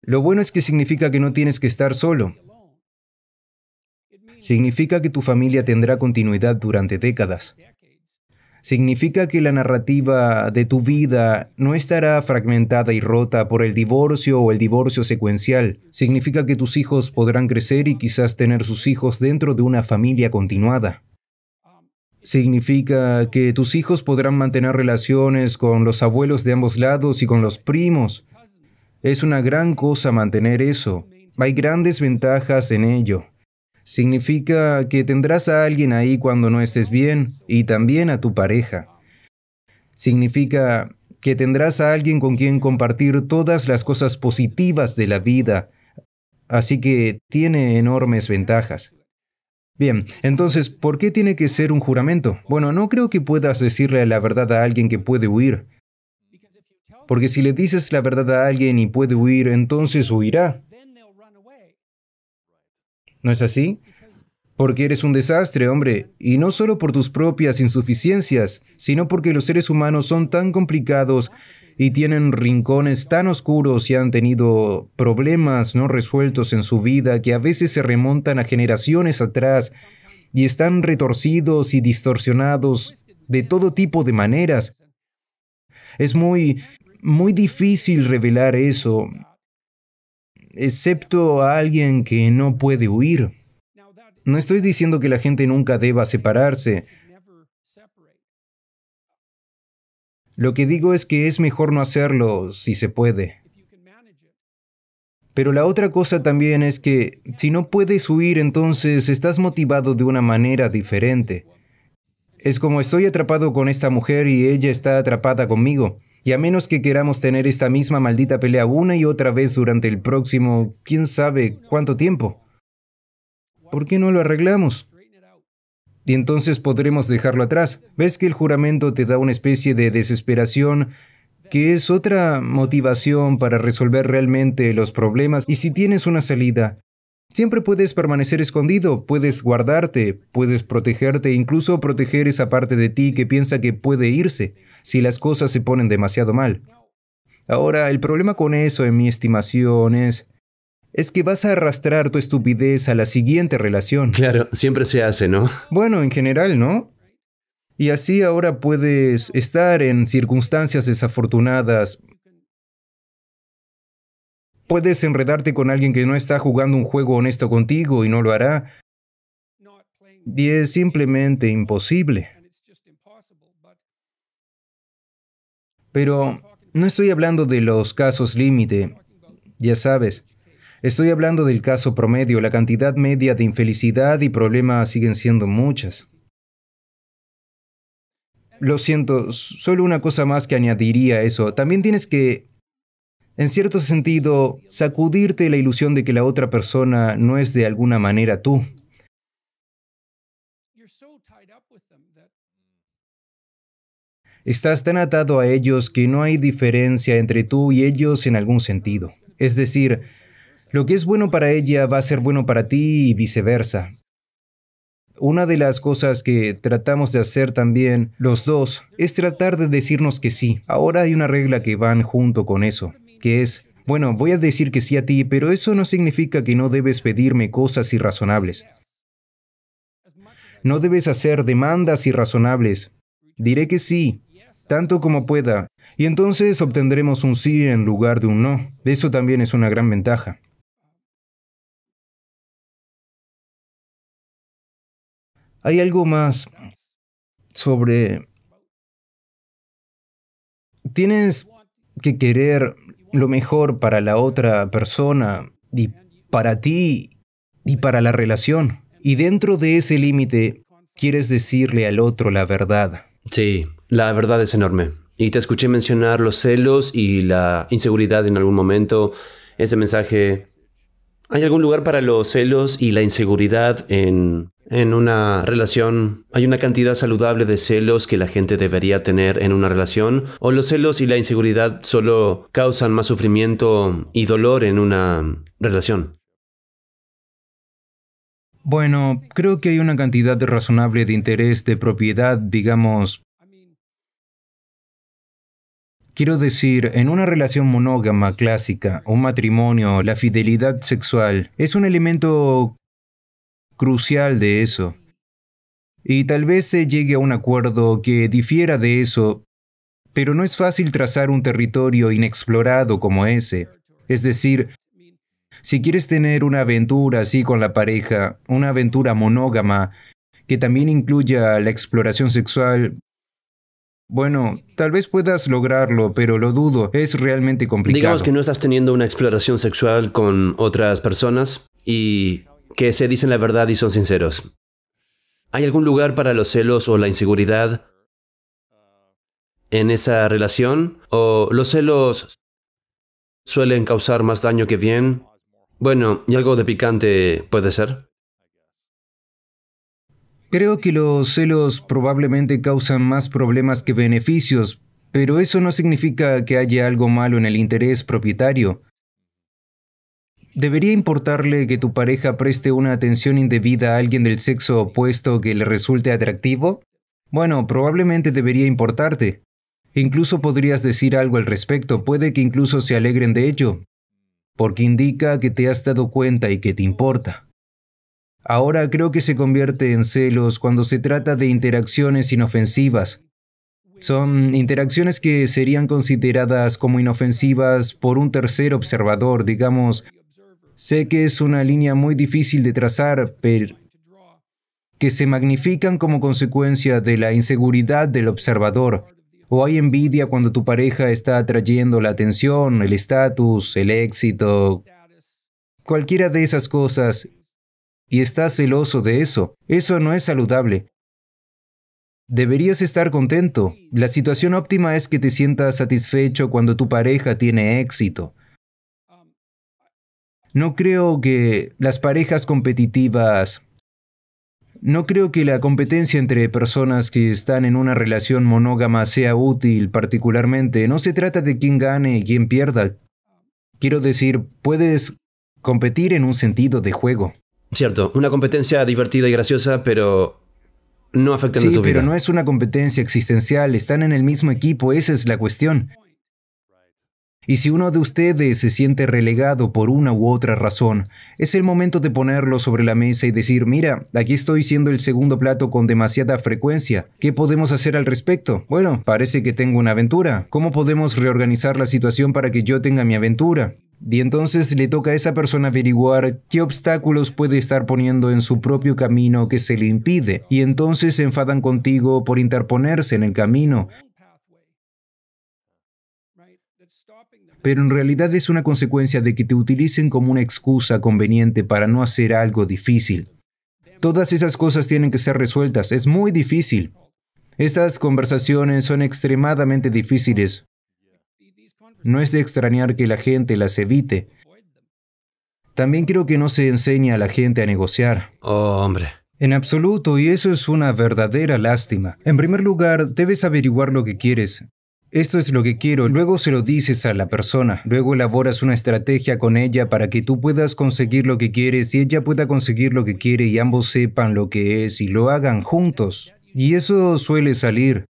Lo bueno es que significa que no tienes que estar solo. Significa que tu familia tendrá continuidad durante décadas significa que la narrativa de tu vida no estará fragmentada y rota por el divorcio o el divorcio secuencial. Significa que tus hijos podrán crecer y quizás tener sus hijos dentro de una familia continuada. Significa que tus hijos podrán mantener relaciones con los abuelos de ambos lados y con los primos. Es una gran cosa mantener eso. Hay grandes ventajas en ello significa que tendrás a alguien ahí cuando no estés bien y también a tu pareja. Significa que tendrás a alguien con quien compartir todas las cosas positivas de la vida, así que tiene enormes ventajas. Bien, entonces, ¿por qué tiene que ser un juramento? Bueno, no creo que puedas decirle la verdad a alguien que puede huir. Porque si le dices la verdad a alguien y puede huir, entonces huirá. ¿No es así? Porque eres un desastre, hombre, y no solo por tus propias insuficiencias, sino porque los seres humanos son tan complicados y tienen rincones tan oscuros y han tenido problemas no resueltos en su vida que a veces se remontan a generaciones atrás y están retorcidos y distorsionados de todo tipo de maneras. Es muy, muy difícil revelar eso, excepto a alguien que no puede huir. No estoy diciendo que la gente nunca deba separarse. Lo que digo es que es mejor no hacerlo si se puede. Pero la otra cosa también es que si no puedes huir, entonces estás motivado de una manera diferente. Es como estoy atrapado con esta mujer y ella está atrapada conmigo. Y a menos que queramos tener esta misma maldita pelea una y otra vez durante el próximo, quién sabe cuánto tiempo. ¿Por qué no lo arreglamos? Y entonces podremos dejarlo atrás. ¿Ves que el juramento te da una especie de desesperación que es otra motivación para resolver realmente los problemas? Y si tienes una salida, Siempre puedes permanecer escondido, puedes guardarte, puedes protegerte, incluso proteger esa parte de ti que piensa que puede irse, si las cosas se ponen demasiado mal. Ahora, el problema con eso, en mi estimación, es... Es que vas a arrastrar tu estupidez a la siguiente relación. Claro, siempre se hace, ¿no? Bueno, en general, ¿no? Y así ahora puedes estar en circunstancias desafortunadas, Puedes enredarte con alguien que no está jugando un juego honesto contigo y no lo hará. Y es simplemente imposible. Pero no estoy hablando de los casos límite, ya sabes. Estoy hablando del caso promedio. La cantidad media de infelicidad y problemas siguen siendo muchas. Lo siento, solo una cosa más que añadiría a eso. También tienes que en cierto sentido, sacudirte la ilusión de que la otra persona no es de alguna manera tú. Estás tan atado a ellos que no hay diferencia entre tú y ellos en algún sentido. Es decir, lo que es bueno para ella va a ser bueno para ti y viceversa. Una de las cosas que tratamos de hacer también los dos es tratar de decirnos que sí. Ahora hay una regla que van junto con eso que es, bueno, voy a decir que sí a ti, pero eso no significa que no debes pedirme cosas irrazonables. No debes hacer demandas irrazonables. Diré que sí, tanto como pueda, y entonces obtendremos un sí en lugar de un no. Eso también es una gran ventaja. Hay algo más sobre... Tienes que querer lo mejor para la otra persona y para ti y para la relación. Y dentro de ese límite, quieres decirle al otro la verdad. Sí, la verdad es enorme. Y te escuché mencionar los celos y la inseguridad en algún momento. Ese mensaje ¿Hay algún lugar para los celos y la inseguridad en, una relación? ¿Hay una cantidad saludable de celos que la gente debería tener en una relación? ¿O los celos y la inseguridad solo causan más sufrimiento y dolor en una relación? Bueno, creo que hay una cantidad razonable de interés de propiedad, digamos, Quiero decir, en una relación monógama clásica, un matrimonio, la fidelidad sexual es un elemento crucial de eso. Y tal vez se llegue a un acuerdo que difiera de eso, pero no es fácil trazar un territorio inexplorado como ese. Es decir, si quieres tener una aventura así con la pareja, una aventura monógama, que también incluya la exploración sexual, bueno, tal vez puedas lograrlo, pero lo dudo. Es realmente complicado. Digamos que no estás teniendo una exploración sexual con otras personas y que se dicen la verdad y son sinceros. ¿Hay algún lugar para los celos o la inseguridad en esa relación? ¿O los celos suelen causar más daño que bien? Bueno, y algo de picante puede ser. Creo que los celos probablemente causan más problemas que beneficios, pero eso no significa que haya algo malo en el interés propietario. ¿Debería importarle que tu pareja preste una atención indebida a alguien del sexo opuesto que le resulte atractivo? Bueno, probablemente debería importarte. Incluso podrías decir algo al respecto, puede que incluso se alegren de ello, porque indica que te has dado cuenta y que te importa. Ahora creo que se convierte en celos cuando se trata de interacciones inofensivas. Son interacciones que serían consideradas como inofensivas por un tercer observador, digamos. Sé que es una línea muy difícil de trazar, pero que se magnifican como consecuencia de la inseguridad del observador. O hay envidia cuando tu pareja está atrayendo la atención, el estatus, el éxito, cualquiera de esas cosas, y estás celoso de eso. Eso no es saludable. Deberías estar contento. La situación óptima es que te sientas satisfecho cuando tu pareja tiene éxito. No creo que las parejas competitivas... No creo que la competencia entre personas que están en una relación monógama sea útil particularmente. No se trata de quién gane y quién pierda. Quiero decir, puedes competir en un sentido de juego. Cierto, una competencia divertida y graciosa, pero no afecta tu vida. Sí, pero no es una competencia existencial, están en el mismo equipo, esa es la cuestión. Y si uno de ustedes se siente relegado por una u otra razón, es el momento de ponerlo sobre la mesa y decir, mira, aquí estoy siendo el segundo plato con demasiada frecuencia. ¿Qué podemos hacer al respecto? Bueno, parece que tengo una aventura. ¿Cómo podemos reorganizar la situación para que yo tenga mi aventura? Y entonces le toca a esa persona averiguar qué obstáculos puede estar poniendo en su propio camino que se le impide. Y entonces se enfadan contigo por interponerse en el camino. Pero en realidad es una consecuencia de que te utilicen como una excusa conveniente para no hacer algo difícil. Todas esas cosas tienen que ser resueltas. Es muy difícil. Estas conversaciones son extremadamente difíciles. No es de extrañar que la gente las evite. También creo que no se enseña a la gente a negociar. Oh, hombre. En absoluto, y eso es una verdadera lástima. En primer lugar, debes averiguar lo que quieres. Esto es lo que quiero, luego se lo dices a la persona, luego elaboras una estrategia con ella para que tú puedas conseguir lo que quieres y ella pueda conseguir lo que quiere y ambos sepan lo que es y lo hagan juntos. Y eso suele salir.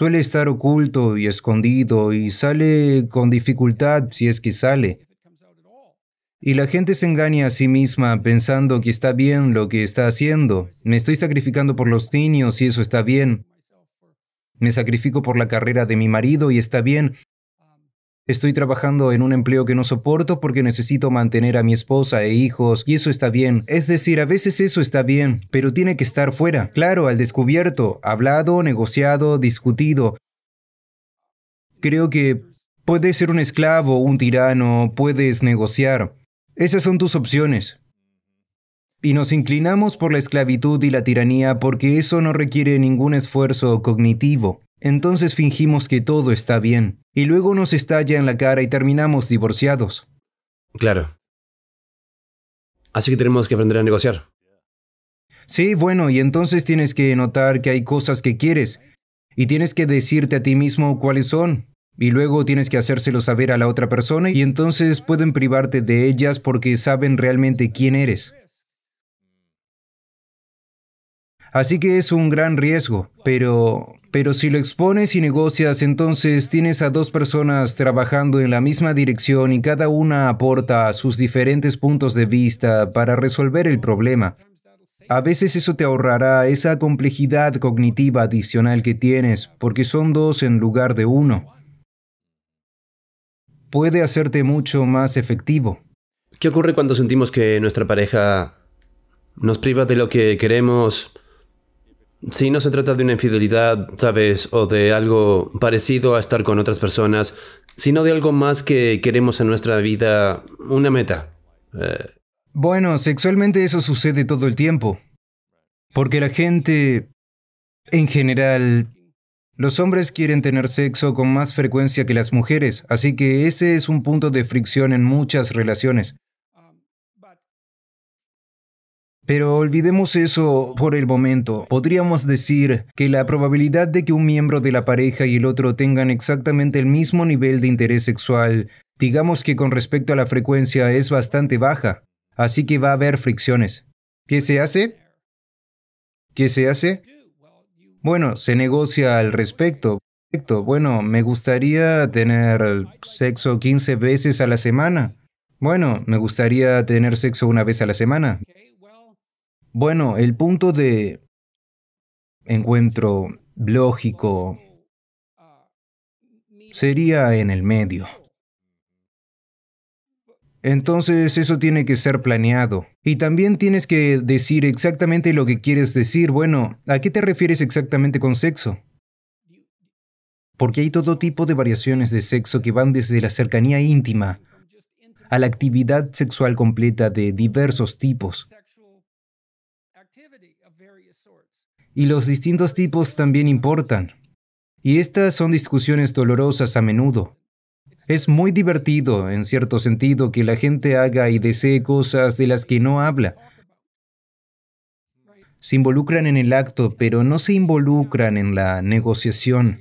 Suele estar oculto y escondido y sale con dificultad si es que sale. Y la gente se engaña a sí misma pensando que está bien lo que está haciendo. Me estoy sacrificando por los niños y eso está bien. Me sacrifico por la carrera de mi marido y está bien. Estoy trabajando en un empleo que no soporto porque necesito mantener a mi esposa e hijos y eso está bien. Es decir, a veces eso está bien, pero tiene que estar fuera. Claro, al descubierto, hablado, negociado, discutido. Creo que puedes ser un esclavo, un tirano, puedes negociar. Esas son tus opciones. Y nos inclinamos por la esclavitud y la tiranía porque eso no requiere ningún esfuerzo cognitivo. Entonces fingimos que todo está bien y luego nos estalla en la cara y terminamos divorciados. Claro. Así que tenemos que aprender a negociar. Sí, bueno, y entonces tienes que notar que hay cosas que quieres y tienes que decirte a ti mismo cuáles son. Y luego tienes que hacérselo saber a la otra persona y entonces pueden privarte de ellas porque saben realmente quién eres. Así que es un gran riesgo, pero, pero si lo expones y negocias, entonces tienes a dos personas trabajando en la misma dirección y cada una aporta sus diferentes puntos de vista para resolver el problema. A veces eso te ahorrará esa complejidad cognitiva adicional que tienes, porque son dos en lugar de uno. Puede hacerte mucho más efectivo. ¿Qué ocurre cuando sentimos que nuestra pareja nos priva de lo que queremos si no se trata de una infidelidad, ¿sabes? O de algo parecido a estar con otras personas, sino de algo más que queremos en nuestra vida, una meta. Eh. Bueno, sexualmente eso sucede todo el tiempo. Porque la gente, en general, los hombres quieren tener sexo con más frecuencia que las mujeres, así que ese es un punto de fricción en muchas relaciones. Pero olvidemos eso por el momento. Podríamos decir que la probabilidad de que un miembro de la pareja y el otro tengan exactamente el mismo nivel de interés sexual, digamos que con respecto a la frecuencia es bastante baja, así que va a haber fricciones. ¿Qué se hace? ¿Qué se hace? Bueno, se negocia al respecto. Bueno, me gustaría tener sexo 15 veces a la semana. Bueno, me gustaría tener sexo una vez a la semana. Bueno, el punto de encuentro lógico sería en el medio. Entonces eso tiene que ser planeado. Y también tienes que decir exactamente lo que quieres decir. Bueno, ¿a qué te refieres exactamente con sexo? Porque hay todo tipo de variaciones de sexo que van desde la cercanía íntima a la actividad sexual completa de diversos tipos. y los distintos tipos también importan. Y estas son discusiones dolorosas a menudo. Es muy divertido, en cierto sentido, que la gente haga y desee cosas de las que no habla. Se involucran en el acto, pero no se involucran en la negociación.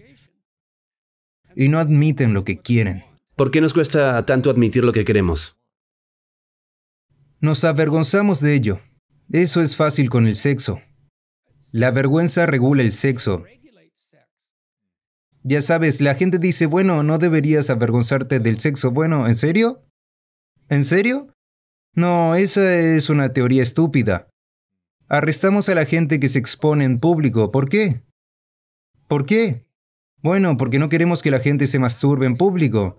Y no admiten lo que quieren. ¿Por qué nos cuesta tanto admitir lo que queremos? Nos avergonzamos de ello. Eso es fácil con el sexo. La vergüenza regula el sexo. Ya sabes, la gente dice, bueno, no deberías avergonzarte del sexo. Bueno, ¿en serio? ¿En serio? No, esa es una teoría estúpida. Arrestamos a la gente que se expone en público. ¿Por qué? ¿Por qué? Bueno, porque no queremos que la gente se masturbe en público.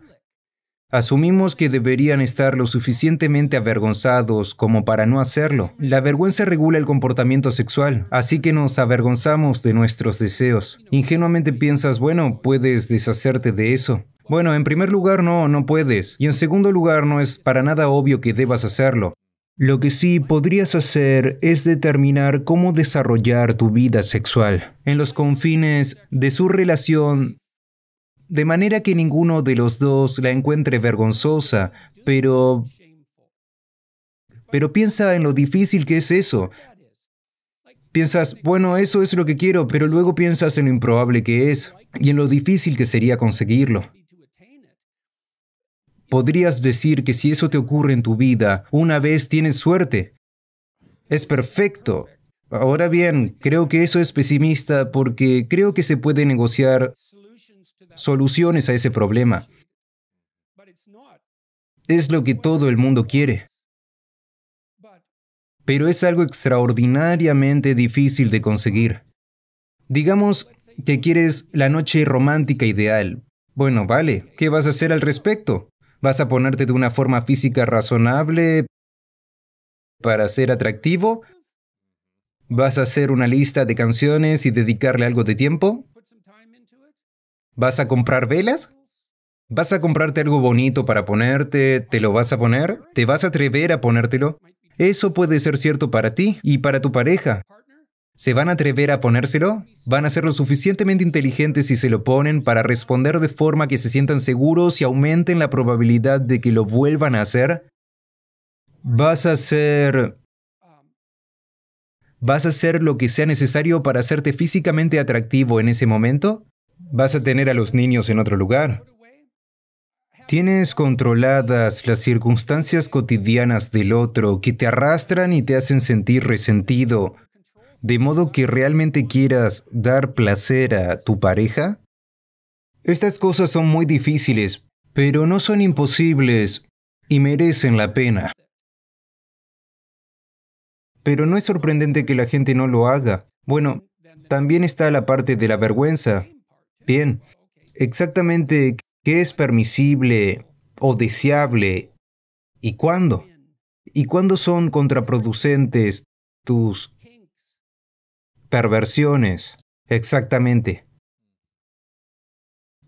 Asumimos que deberían estar lo suficientemente avergonzados como para no hacerlo. La vergüenza regula el comportamiento sexual, así que nos avergonzamos de nuestros deseos. Ingenuamente piensas, bueno, puedes deshacerte de eso. Bueno, en primer lugar no, no puedes. Y en segundo lugar no es para nada obvio que debas hacerlo. Lo que sí podrías hacer es determinar cómo desarrollar tu vida sexual en los confines de su relación de manera que ninguno de los dos la encuentre vergonzosa, pero... Pero piensa en lo difícil que es eso. Piensas, bueno, eso es lo que quiero, pero luego piensas en lo improbable que es y en lo difícil que sería conseguirlo. Podrías decir que si eso te ocurre en tu vida, una vez tienes suerte. Es perfecto. Ahora bien, creo que eso es pesimista porque creo que se puede negociar soluciones a ese problema. Es lo que todo el mundo quiere. Pero es algo extraordinariamente difícil de conseguir. Digamos que quieres la noche romántica ideal. Bueno, vale, ¿qué vas a hacer al respecto? ¿Vas a ponerte de una forma física razonable para ser atractivo? ¿Vas a hacer una lista de canciones y dedicarle algo de tiempo? ¿Vas a comprar velas? ¿Vas a comprarte algo bonito para ponerte? ¿Te lo vas a poner? ¿Te vas a atrever a ponértelo? Eso puede ser cierto para ti y para tu pareja. ¿Se van a atrever a ponérselo? ¿Van a ser lo suficientemente inteligentes si se lo ponen para responder de forma que se sientan seguros y aumenten la probabilidad de que lo vuelvan a hacer? ¿Vas a hacer... ¿Vas a hacer lo que sea necesario para hacerte físicamente atractivo en ese momento? ¿Vas a tener a los niños en otro lugar? Tienes controladas las circunstancias cotidianas del otro que te arrastran y te hacen sentir resentido, de modo que realmente quieras dar placer a tu pareja? Estas cosas son muy difíciles, pero no son imposibles y merecen la pena. Pero no es sorprendente que la gente no lo haga. Bueno, también está la parte de la vergüenza. Bien, exactamente qué es permisible o deseable y cuándo. ¿Y cuándo son contraproducentes tus perversiones? Exactamente.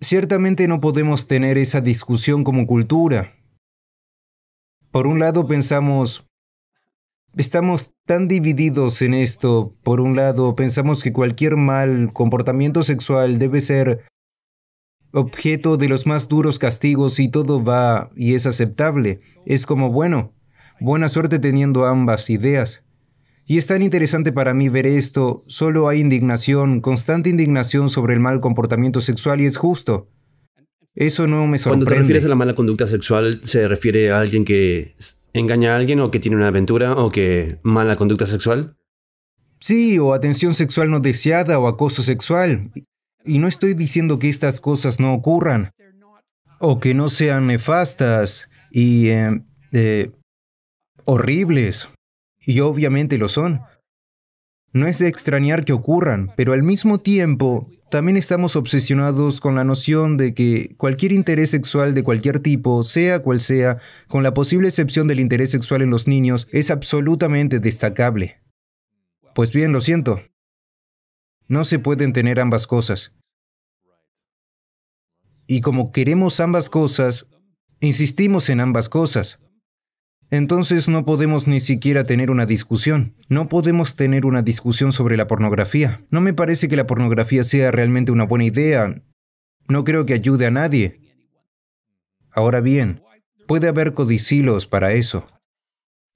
Ciertamente no podemos tener esa discusión como cultura. Por un lado pensamos, Estamos tan divididos en esto. Por un lado, pensamos que cualquier mal comportamiento sexual debe ser objeto de los más duros castigos y todo va y es aceptable. Es como, bueno, buena suerte teniendo ambas ideas. Y es tan interesante para mí ver esto, solo hay indignación, constante indignación sobre el mal comportamiento sexual y es justo. Eso no me sorprende. Cuando te refieres a la mala conducta sexual, ¿se refiere a alguien que engaña a alguien o que tiene una aventura o que mala conducta sexual? Sí, o atención sexual no deseada o acoso sexual. Y no estoy diciendo que estas cosas no ocurran o que no sean nefastas y eh, eh, horribles. Y obviamente lo son. No es de extrañar que ocurran, pero al mismo tiempo también estamos obsesionados con la noción de que cualquier interés sexual de cualquier tipo, sea cual sea, con la posible excepción del interés sexual en los niños, es absolutamente destacable. Pues bien, lo siento. No se pueden tener ambas cosas. Y como queremos ambas cosas, insistimos en ambas cosas entonces no podemos ni siquiera tener una discusión. No podemos tener una discusión sobre la pornografía. No me parece que la pornografía sea realmente una buena idea. No creo que ayude a nadie. Ahora bien, puede haber codicilos para eso.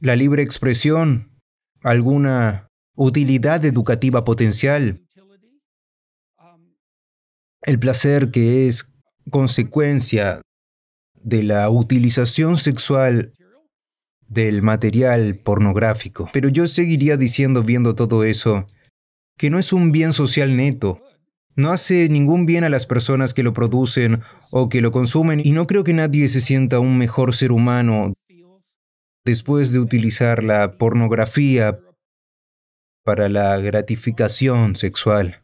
La libre expresión, alguna utilidad educativa potencial, el placer que es consecuencia de la utilización sexual del material pornográfico. Pero yo seguiría diciendo viendo todo eso que no es un bien social neto. No hace ningún bien a las personas que lo producen o que lo consumen y no creo que nadie se sienta un mejor ser humano después de utilizar la pornografía para la gratificación sexual.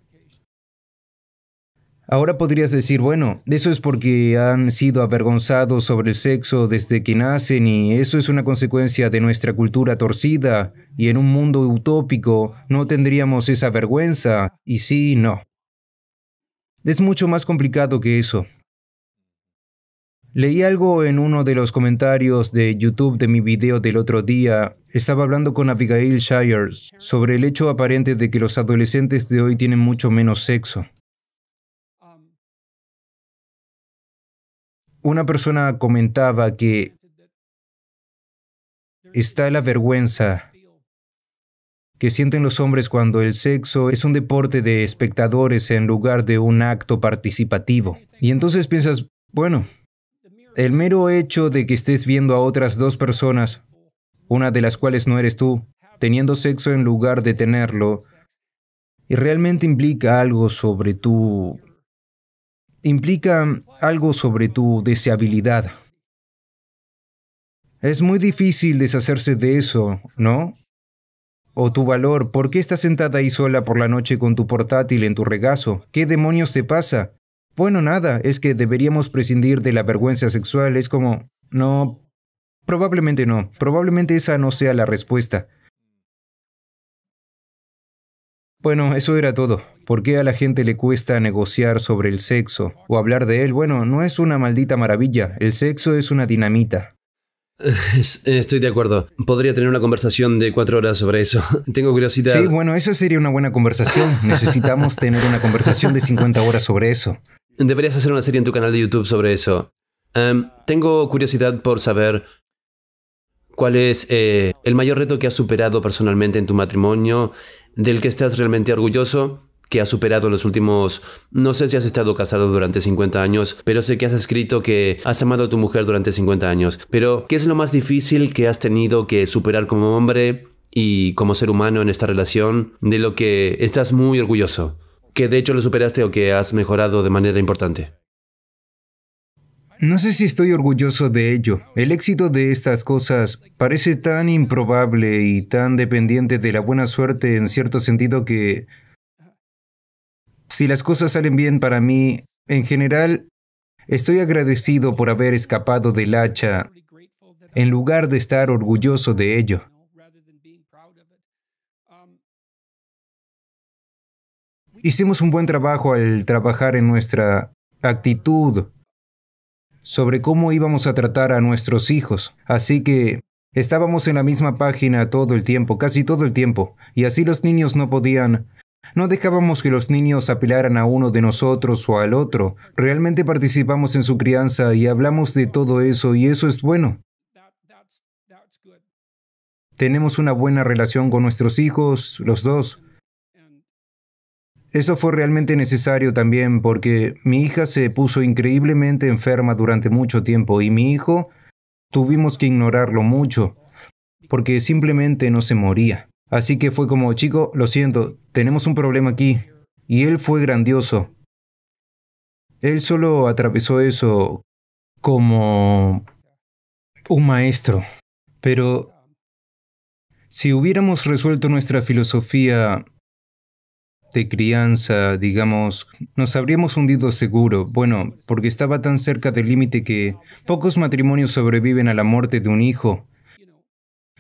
Ahora podrías decir, bueno, eso es porque han sido avergonzados sobre el sexo desde que nacen y eso es una consecuencia de nuestra cultura torcida y en un mundo utópico no tendríamos esa vergüenza y sí, no. Es mucho más complicado que eso. Leí algo en uno de los comentarios de YouTube de mi video del otro día. Estaba hablando con Abigail Shires sobre el hecho aparente de que los adolescentes de hoy tienen mucho menos sexo. Una persona comentaba que está la vergüenza que sienten los hombres cuando el sexo es un deporte de espectadores en lugar de un acto participativo. Y entonces piensas, bueno, el mero hecho de que estés viendo a otras dos personas, una de las cuales no eres tú, teniendo sexo en lugar de tenerlo, y realmente implica algo sobre tu implica algo sobre tu deseabilidad. Es muy difícil deshacerse de eso, ¿no? O tu valor, ¿por qué estás sentada ahí sola por la noche con tu portátil en tu regazo? ¿Qué demonios te pasa? Bueno, nada, es que deberíamos prescindir de la vergüenza sexual, es como... No, probablemente no, probablemente esa no sea la respuesta. Bueno, eso era todo. ¿Por qué a la gente le cuesta negociar sobre el sexo o hablar de él? Bueno, no es una maldita maravilla. El sexo es una dinamita. [LAUGHS] Estoy de acuerdo. Podría tener una conversación de cuatro horas sobre eso. [LAUGHS] Tengo curiosidad. Sí, bueno, esa sería una buena conversación. [LAUGHS] Necesitamos tener una conversación de 50 horas sobre eso. Deberías hacer una serie en tu canal de YouTube sobre eso. Em, tengo curiosidad por saber cuál es eh, el mayor reto que has superado personalmente en tu matrimonio del que estás realmente orgulloso, que has superado en los últimos, no sé si has estado casado durante 50 años, pero sé que has escrito que has amado a tu mujer durante 50 años, pero ¿qué es lo más difícil que has tenido que superar como hombre y como ser humano en esta relación de lo que estás muy orgulloso? Que de hecho lo superaste o que has mejorado de manera importante. No sé si estoy orgulloso de ello. El éxito de estas cosas parece tan improbable y tan dependiente de la buena suerte en cierto sentido que... Si las cosas salen bien para mí, en general, estoy agradecido por haber escapado del hacha en lugar de estar orgulloso de ello. Hicimos un buen trabajo al trabajar en nuestra actitud sobre cómo íbamos a tratar a nuestros hijos. Así que estábamos en la misma página todo el tiempo, casi todo el tiempo, y así los niños no podían... No dejábamos que los niños apilaran a uno de nosotros o al otro. Realmente participamos en su crianza y hablamos de todo eso y eso es bueno. Tenemos una buena relación con nuestros hijos, los dos. Eso fue realmente necesario también porque mi hija se puso increíblemente enferma durante mucho tiempo y mi hijo tuvimos que ignorarlo mucho porque simplemente no se moría. Así que fue como, chico, lo siento, tenemos un problema aquí. Y él fue grandioso. Él solo atravesó eso como un maestro. Pero si hubiéramos resuelto nuestra filosofía de crianza, digamos, nos habríamos hundido seguro, bueno, porque estaba tan cerca del límite que pocos matrimonios sobreviven a la muerte de un hijo.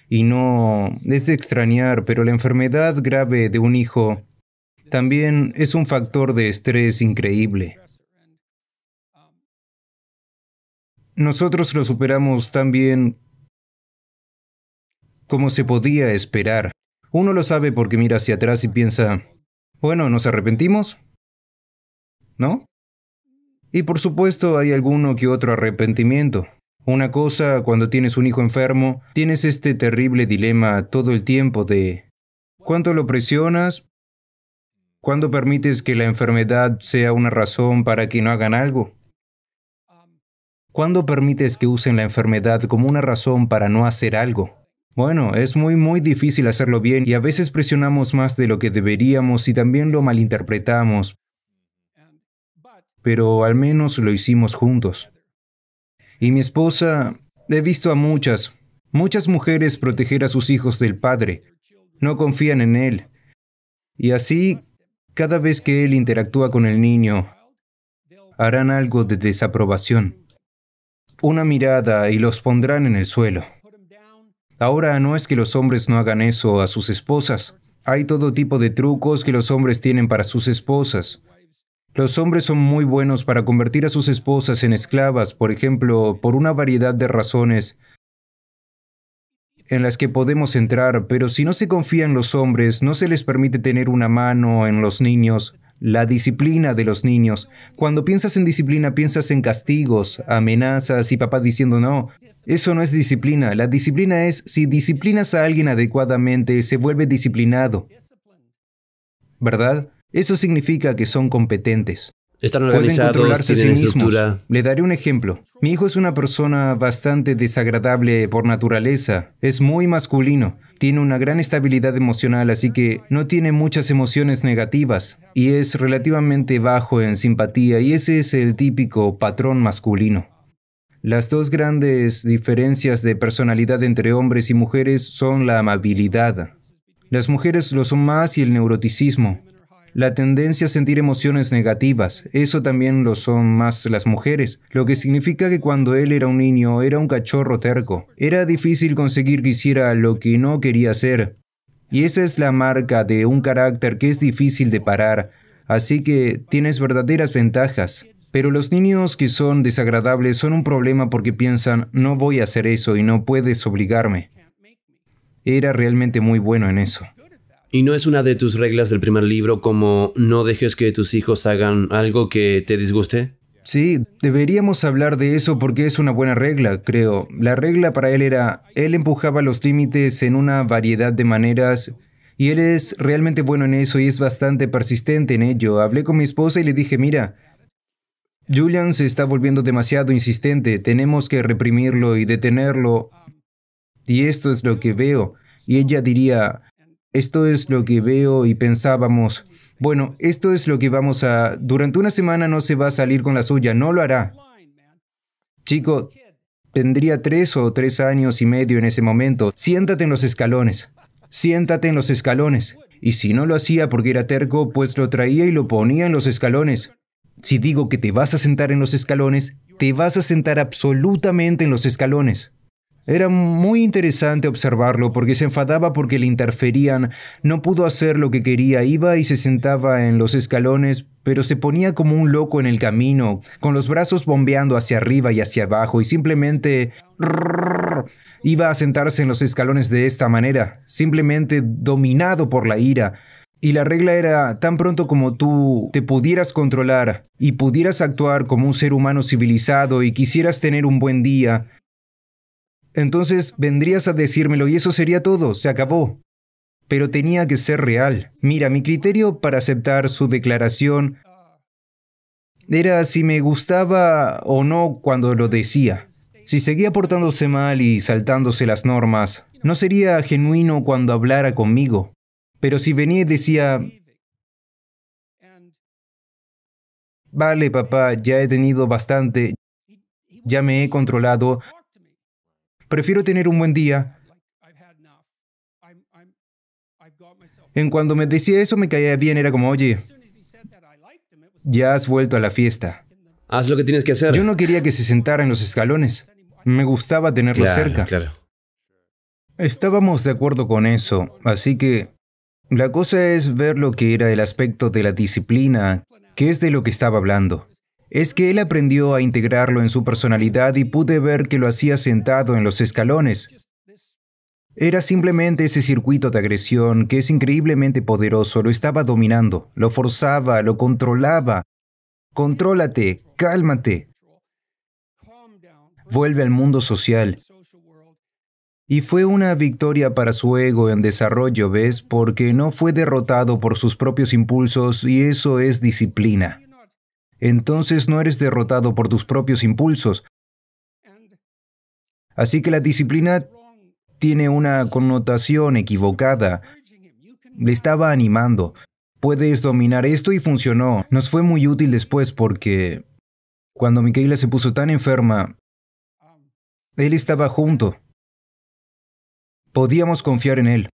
Y no, es de extrañar, pero la enfermedad grave de un hijo también es un factor de estrés increíble. Nosotros lo superamos tan bien como se podía esperar. Uno lo sabe porque mira hacia atrás y piensa, bueno, nos arrepentimos. ¿No? Y por supuesto hay alguno que otro arrepentimiento. Una cosa, cuando tienes un hijo enfermo, tienes este terrible dilema todo el tiempo de cuánto lo presionas, cuándo permites que la enfermedad sea una razón para que no hagan algo, cuándo permites que usen la enfermedad como una razón para no hacer algo. Bueno, es muy muy difícil hacerlo bien y a veces presionamos más de lo que deberíamos y también lo malinterpretamos, pero al menos lo hicimos juntos. Y mi esposa, he visto a muchas, muchas mujeres proteger a sus hijos del padre, no confían en él. Y así, cada vez que él interactúa con el niño, harán algo de desaprobación. Una mirada y los pondrán en el suelo. Ahora no es que los hombres no hagan eso a sus esposas. Hay todo tipo de trucos que los hombres tienen para sus esposas. Los hombres son muy buenos para convertir a sus esposas en esclavas, por ejemplo, por una variedad de razones en las que podemos entrar, pero si no se confían los hombres, no se les permite tener una mano en los niños, la disciplina de los niños. Cuando piensas en disciplina, piensas en castigos, amenazas y papá diciendo no. Eso no es disciplina. La disciplina es, si disciplinas a alguien adecuadamente, se vuelve disciplinado. ¿Verdad? Eso significa que son competentes. Están organizados, Pueden controlarse sí Mismos. Le daré un ejemplo. Mi hijo es una persona bastante desagradable por naturaleza. Es muy masculino. Tiene una gran estabilidad emocional, así que no tiene muchas emociones negativas. Y es relativamente bajo en simpatía, y ese es el típico patrón masculino. Las dos grandes diferencias de personalidad entre hombres y mujeres son la amabilidad. Las mujeres lo son más y el neuroticismo la tendencia a sentir emociones negativas. Eso también lo son más las mujeres, lo que significa que cuando él era un niño era un cachorro terco. Era difícil conseguir que hiciera lo que no quería hacer. Y esa es la marca de un carácter que es difícil de parar, así que tienes verdaderas ventajas. Pero los niños que son desagradables son un problema porque piensan, no voy a hacer eso y no puedes obligarme. Era realmente muy bueno en eso. ¿Y no es una de tus reglas del primer libro como no dejes que tus hijos hagan algo que te disguste? Sí, deberíamos hablar de eso porque es una buena regla, creo. La regla para él era, él empujaba los límites en una variedad de maneras y él es realmente bueno en eso y es bastante persistente en ello. Hablé con mi esposa y le dije, mira, Julian se está volviendo demasiado insistente, tenemos que reprimirlo y detenerlo. Y esto es lo que veo. Y ella diría, esto es lo que veo y pensábamos. Bueno, esto es lo que vamos a... Durante una semana no se va a salir con la suya, no lo hará. Chico, tendría tres o tres años y medio en ese momento. Siéntate en los escalones. Siéntate en los escalones. Y si no lo hacía porque era terco, pues lo traía y lo ponía en los escalones. Si digo que te vas a sentar en los escalones, te vas a sentar absolutamente en los escalones. Era muy interesante observarlo porque se enfadaba porque le interferían, no pudo hacer lo que quería, iba y se sentaba en los escalones, pero se ponía como un loco en el camino, con los brazos bombeando hacia arriba y hacia abajo y simplemente iba a sentarse en los escalones de esta manera, simplemente dominado por la ira. Y la regla era tan pronto como tú te pudieras controlar y pudieras actuar como un ser humano civilizado y quisieras tener un buen día, entonces vendrías a decírmelo y eso sería todo, se acabó. Pero tenía que ser real. Mira, mi criterio para aceptar su declaración era si me gustaba o no cuando lo decía. Si seguía portándose mal y saltándose las normas, no sería genuino cuando hablara conmigo. Pero si venía y decía, vale papá, ya he tenido bastante, ya me he controlado, Prefiero tener un buen día. En cuando me decía eso me caía bien, era como, oye, ya has vuelto a la fiesta. Haz lo que tienes que hacer. Yo no quería que se sentara en los escalones. Me gustaba tenerlo cerca. Estábamos de acuerdo con eso, así que la cosa es ver lo que era el aspecto de la disciplina, que es de lo que estaba hablando es que él aprendió a integrarlo en su personalidad y pude ver que lo hacía sentado en los escalones. Era simplemente ese circuito de agresión que es increíblemente poderoso, lo estaba dominando, lo forzaba, lo controlaba. Contrólate, cálmate. Vuelve al mundo social. Y fue una victoria para su ego en desarrollo, ¿ves? Porque no fue derrotado por sus propios impulsos y eso es disciplina entonces no eres derrotado por tus propios impulsos. Así que la disciplina tiene una connotación equivocada. Le estaba animando. Puedes dominar esto y funcionó. Nos fue muy útil después porque cuando Micaela se puso tan enferma, él estaba junto. Podíamos confiar en él.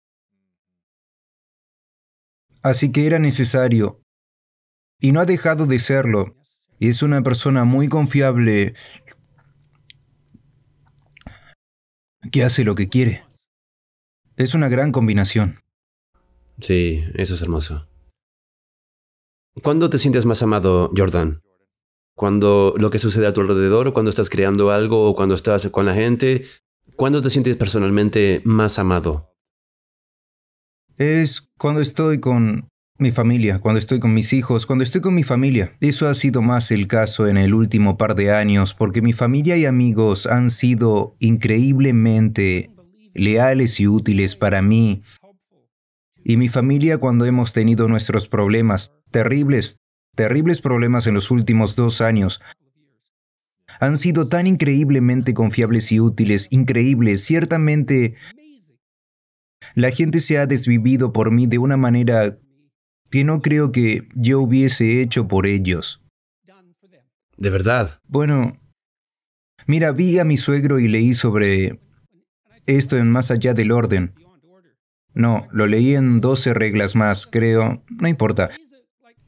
Así que era necesario. Y no ha dejado de serlo. Y es una persona muy confiable que hace lo que quiere. Es una gran combinación. Sí, eso es hermoso. ¿Cuándo te sientes más amado, Jordan? ¿Cuando lo que sucede a tu alrededor, o cuando estás creando algo, o cuando estás con la gente? ¿Cuándo te sientes personalmente más amado? Es cuando estoy con mi familia, cuando estoy con mis hijos, cuando estoy con mi familia. Eso ha sido más el caso en el último par de años porque mi familia y amigos han sido increíblemente leales y útiles para mí. Y mi familia cuando hemos tenido nuestros problemas, terribles, terribles problemas en los últimos dos años, han sido tan increíblemente confiables y útiles, increíbles, ciertamente... La gente se ha desvivido por mí de una manera que no creo que yo hubiese hecho por ellos. ¿De verdad? Bueno, mira, vi a mi suegro y leí sobre esto en Más allá del orden. No, lo leí en 12 reglas más, creo. No importa.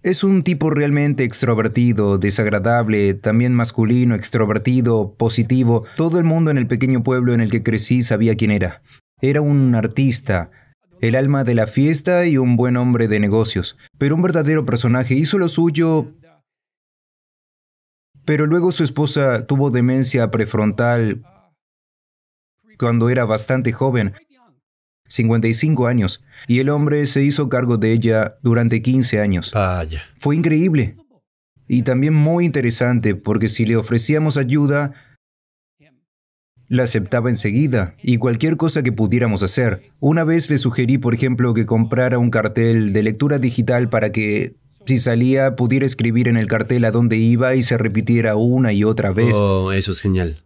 Es un tipo realmente extrovertido, desagradable, también masculino, extrovertido, positivo. Todo el mundo en el pequeño pueblo en el que crecí sabía quién era. Era un artista, el alma de la fiesta y un buen hombre de negocios, pero un verdadero personaje hizo lo suyo. Pero luego su esposa tuvo demencia prefrontal cuando era bastante joven, 55 años, y el hombre se hizo cargo de ella durante 15 años. Fue increíble y también muy interesante porque si le ofrecíamos ayuda, la aceptaba enseguida y cualquier cosa que pudiéramos hacer. Una vez le sugerí, por ejemplo, que comprara un cartel de lectura digital para que, si salía, pudiera escribir en el cartel a dónde iba y se repitiera una y otra vez. Oh, eso es genial.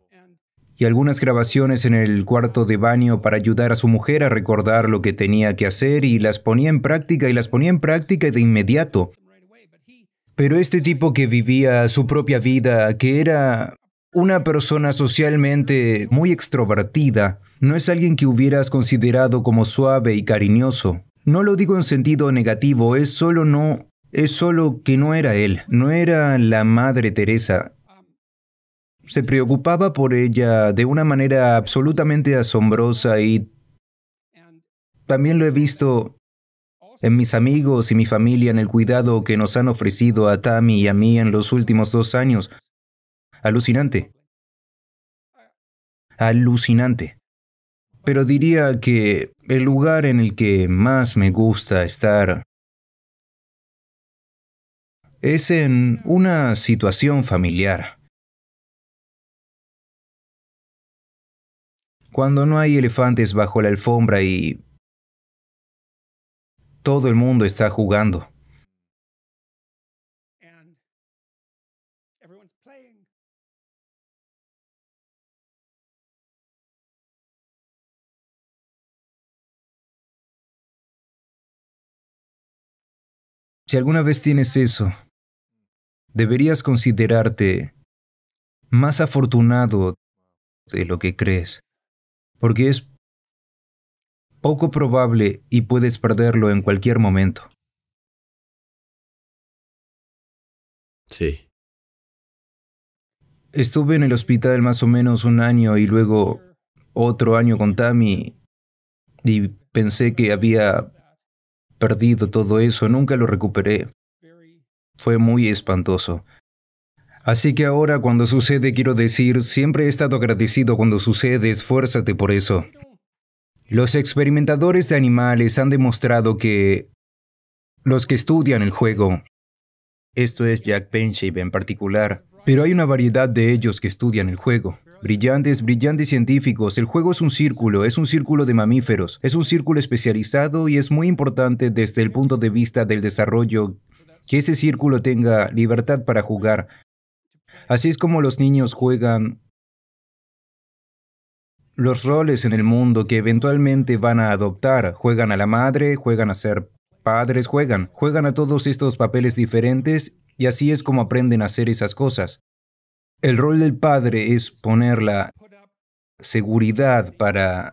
Y algunas grabaciones en el cuarto de baño para ayudar a su mujer a recordar lo que tenía que hacer y las ponía en práctica y las ponía en práctica de inmediato. Pero este tipo que vivía su propia vida, que era una persona socialmente muy extrovertida no es alguien que hubieras considerado como suave y cariñoso. No lo digo en sentido negativo, es solo no, es solo que no era él, no era la madre Teresa. Se preocupaba por ella de una manera absolutamente asombrosa y también lo he visto en mis amigos y mi familia en el cuidado que nos han ofrecido a Tammy y a mí en los últimos dos años. Alucinante. Alucinante. Pero diría que el lugar en el que más me gusta estar es en una situación familiar. Cuando no hay elefantes bajo la alfombra y todo el mundo está jugando. Si alguna vez tienes eso, deberías considerarte más afortunado de lo que crees, porque es poco probable y puedes perderlo en cualquier momento. Sí. Estuve en el hospital más o menos un año y luego otro año con Tammy y pensé que había perdido todo eso, nunca lo recuperé. Fue muy espantoso. Así que ahora cuando sucede, quiero decir, siempre he estado agradecido cuando sucede, esfuérzate por eso. Los experimentadores de animales han demostrado que los que estudian el juego, esto es Jack Penshape en particular, pero hay una variedad de ellos que estudian el juego. Brillantes, brillantes científicos, el juego es un círculo, es un círculo de mamíferos, es un círculo especializado y es muy importante desde el punto de vista del desarrollo que ese círculo tenga libertad para jugar. Así es como los niños juegan los roles en el mundo que eventualmente van a adoptar. Juegan a la madre, juegan a ser padres, juegan, juegan a todos estos papeles diferentes y así es como aprenden a hacer esas cosas. El rol del padre es poner la seguridad para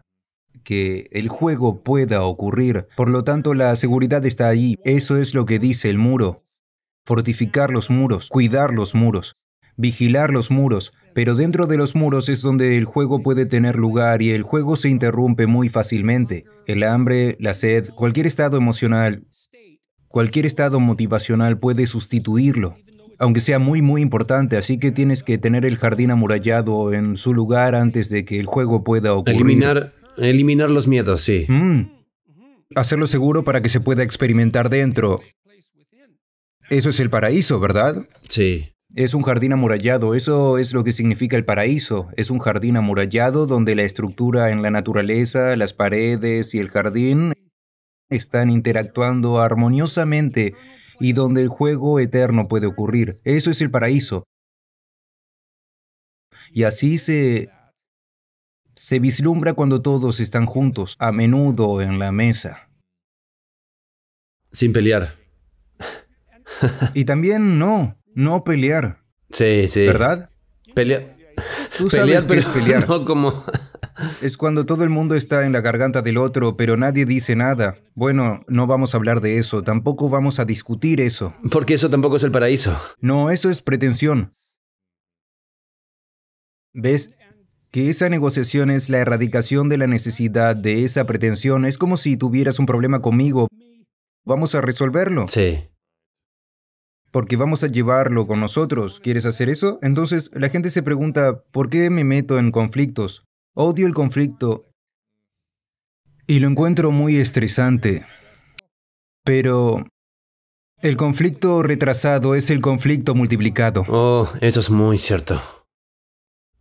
que el juego pueda ocurrir. Por lo tanto, la seguridad está ahí. Eso es lo que dice el muro. Fortificar los muros, cuidar los muros, vigilar los muros. Pero dentro de los muros es donde el juego puede tener lugar y el juego se interrumpe muy fácilmente. El hambre, la sed, cualquier estado emocional, cualquier estado motivacional puede sustituirlo aunque sea muy muy importante, así que tienes que tener el jardín amurallado en su lugar antes de que el juego pueda ocurrir. Eliminar, los miedos, sí. Mm. Hacerlo seguro para que se pueda experimentar dentro. Eso es el paraíso, ¿verdad? Sí. Es un jardín amurallado, eso es lo que significa el paraíso. Es un jardín amurallado donde la estructura en la naturaleza, las paredes y el jardín están interactuando armoniosamente y donde el juego eterno puede ocurrir. Eso es el paraíso. Y así se se vislumbra cuando todos están juntos, a menudo en la mesa. Sin pelear. y también no, no pelear. Sí, sí. ¿Verdad? pelear. Tú sabes que es pelear. [LAUGHS] No como es cuando todo el mundo está en la garganta del otro, pero nadie dice nada. Bueno, no vamos a hablar de eso, tampoco vamos a discutir eso. Porque eso tampoco es el paraíso. No, eso es pretensión. ¿Ves? Que esa negociación es la erradicación de la necesidad de esa pretensión. Es como si tuvieras un problema conmigo. Vamos a resolverlo. Sí porque vamos a llevarlo con nosotros. ¿Quieres hacer eso? Entonces la gente se pregunta, ¿por qué me meto en conflictos? Odio el conflicto y lo encuentro muy estresante, pero el conflicto retrasado es el conflicto multiplicado. Oh, eso es muy cierto.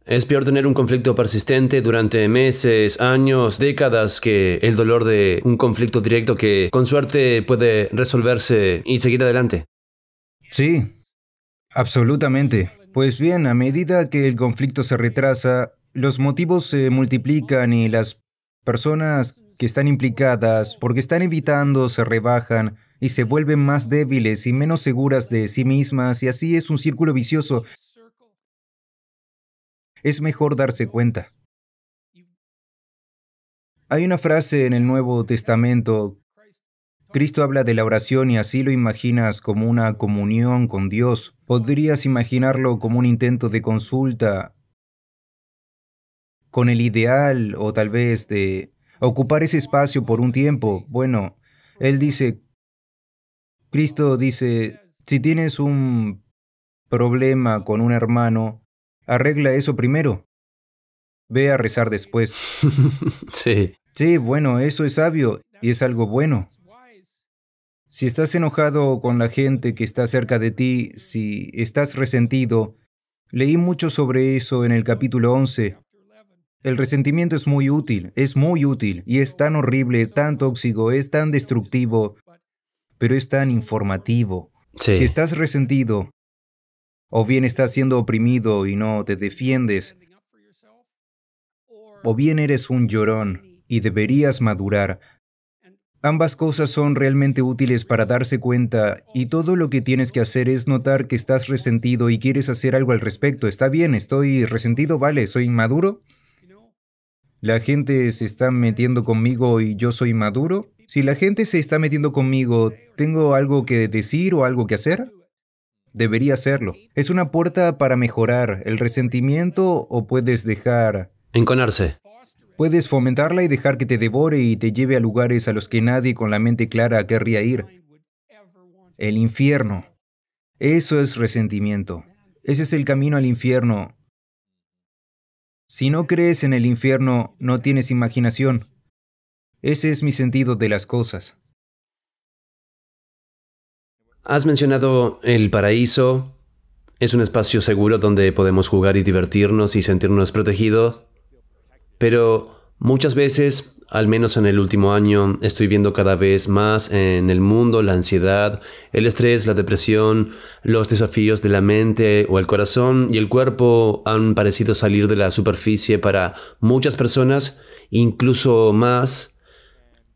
Es peor tener un conflicto persistente durante meses, años, décadas que el dolor de un conflicto directo que con suerte puede resolverse y seguir adelante. Sí, absolutamente. Pues bien, a medida que el conflicto se retrasa, los motivos se multiplican y las personas que están implicadas porque están evitando se rebajan y se vuelven más débiles y menos seguras de sí mismas y así es un círculo vicioso. Es mejor darse cuenta. Hay una frase en el Nuevo Testamento. Cristo habla de la oración y así lo imaginas como una comunión con Dios. Podrías imaginarlo como un intento de consulta con el ideal o tal vez de ocupar ese espacio por un tiempo. Bueno, él dice, Cristo dice, si tienes un problema con un hermano, arregla eso primero. Ve a rezar después. [LAUGHS] sí. Sí, bueno, eso es sabio y es algo bueno. Si estás enojado con la gente que está cerca de ti, si estás resentido, leí mucho sobre eso en el capítulo 11. El resentimiento es muy útil, es muy útil, y es tan horrible, tan tóxico, es tan destructivo, pero es tan informativo. Si estás resentido, o bien estás siendo oprimido y no te defiendes, o bien eres un llorón y deberías madurar. Ambas cosas son realmente útiles para darse cuenta y todo lo que tienes que hacer es notar que estás resentido y quieres hacer algo al respecto. Está bien, estoy resentido, vale, soy inmaduro, ¿La gente se está metiendo conmigo y yo soy maduro? Si la gente se está metiendo conmigo, ¿tengo algo que decir o algo que hacer? Debería hacerlo. Es una puerta para mejorar el resentimiento o puedes dejar... Enconarse. Puedes fomentarla y dejar que te devore y te lleve a lugares a los que nadie con la mente clara querría ir. El infierno. Eso es resentimiento. Ese es el camino al infierno. Si no crees en el infierno, no tienes imaginación. Ese es mi sentido de las cosas. Has mencionado el paraíso. Es un espacio seguro donde podemos jugar y divertirnos y sentirnos protegidos. Pero muchas veces al menos en el último año, estoy viendo cada vez más en el mundo la ansiedad, el estrés, la depresión, los desafíos de la mente o el corazón y el cuerpo han parecido salir de la superficie para muchas personas, incluso más.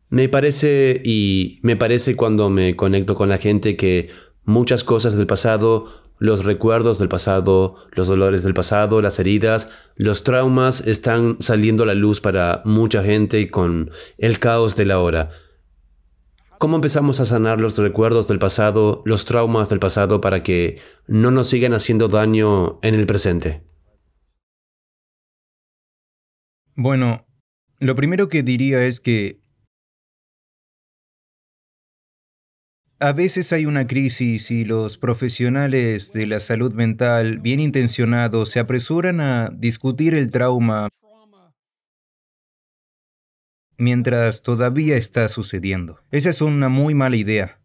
Me parece y me parece cuando me conecto con la gente que muchas cosas del pasado los recuerdos del pasado, los dolores del pasado, las heridas, los traumas están saliendo a la luz para mucha gente y con el caos de la hora. ¿Cómo empezamos a sanar los recuerdos del pasado, los traumas del pasado para que no nos sigan haciendo daño en el presente? Bueno, lo primero que diría es que A veces hay una crisis y los profesionales de la salud mental bien intencionados se apresuran a discutir el trauma mientras todavía está sucediendo. Esa es una muy mala idea.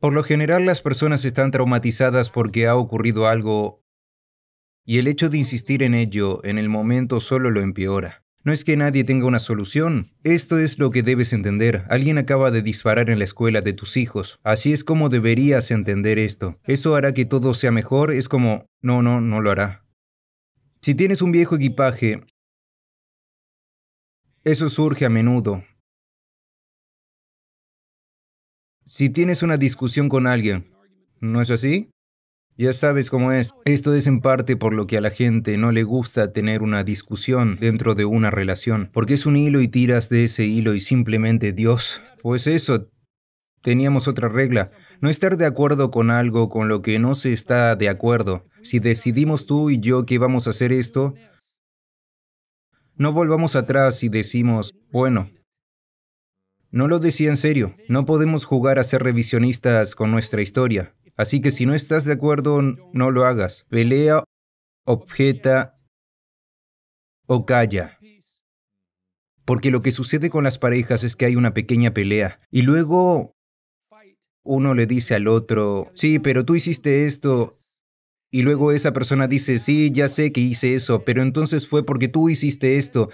Por lo general las personas están traumatizadas porque ha ocurrido algo y el hecho de insistir en ello en el momento solo lo empeora. No es que nadie tenga una solución. Esto es lo que debes entender. Alguien acaba de disparar en la escuela de tus hijos. Así es como deberías entender esto. Eso hará que todo sea mejor. Es como, no, no, no lo hará. Si tienes un viejo equipaje, eso surge a menudo. Si tienes una discusión con alguien, ¿no es así? Ya sabes cómo es. Esto es en parte por lo que a la gente no le gusta tener una discusión dentro de una relación, porque es un hilo y tiras de ese hilo y simplemente Dios. Pues eso, teníamos otra regla. No estar de acuerdo con algo con lo que no se está de acuerdo. Si decidimos tú y yo que vamos a hacer esto, no volvamos atrás y decimos, bueno, no lo decía en serio, no podemos jugar a ser revisionistas con nuestra historia. Así que si no estás de acuerdo, no lo hagas. Pelea, objeta o calla. Porque lo que sucede con las parejas es que hay una pequeña pelea y luego uno le dice al otro, sí, pero tú hiciste esto. Y luego esa persona dice, sí, ya sé que hice eso, pero entonces fue porque tú hiciste esto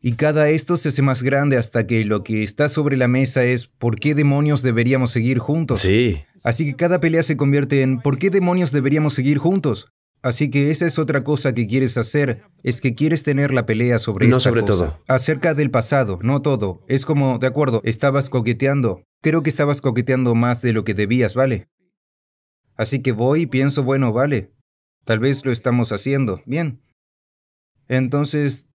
y cada esto se hace más grande hasta que lo que está sobre la mesa es ¿por qué demonios deberíamos seguir juntos? Sí. Así que cada pelea se convierte en ¿por qué demonios deberíamos seguir juntos? Así que esa es otra cosa que quieres hacer, es que quieres tener la pelea sobre no sobre todo. Acerca del pasado, no todo. Es como, de acuerdo, estabas coqueteando. Creo que estabas coqueteando más de lo que debías, ¿vale? Así que voy y pienso, bueno, vale. Tal vez lo estamos haciendo. Bien. Entonces,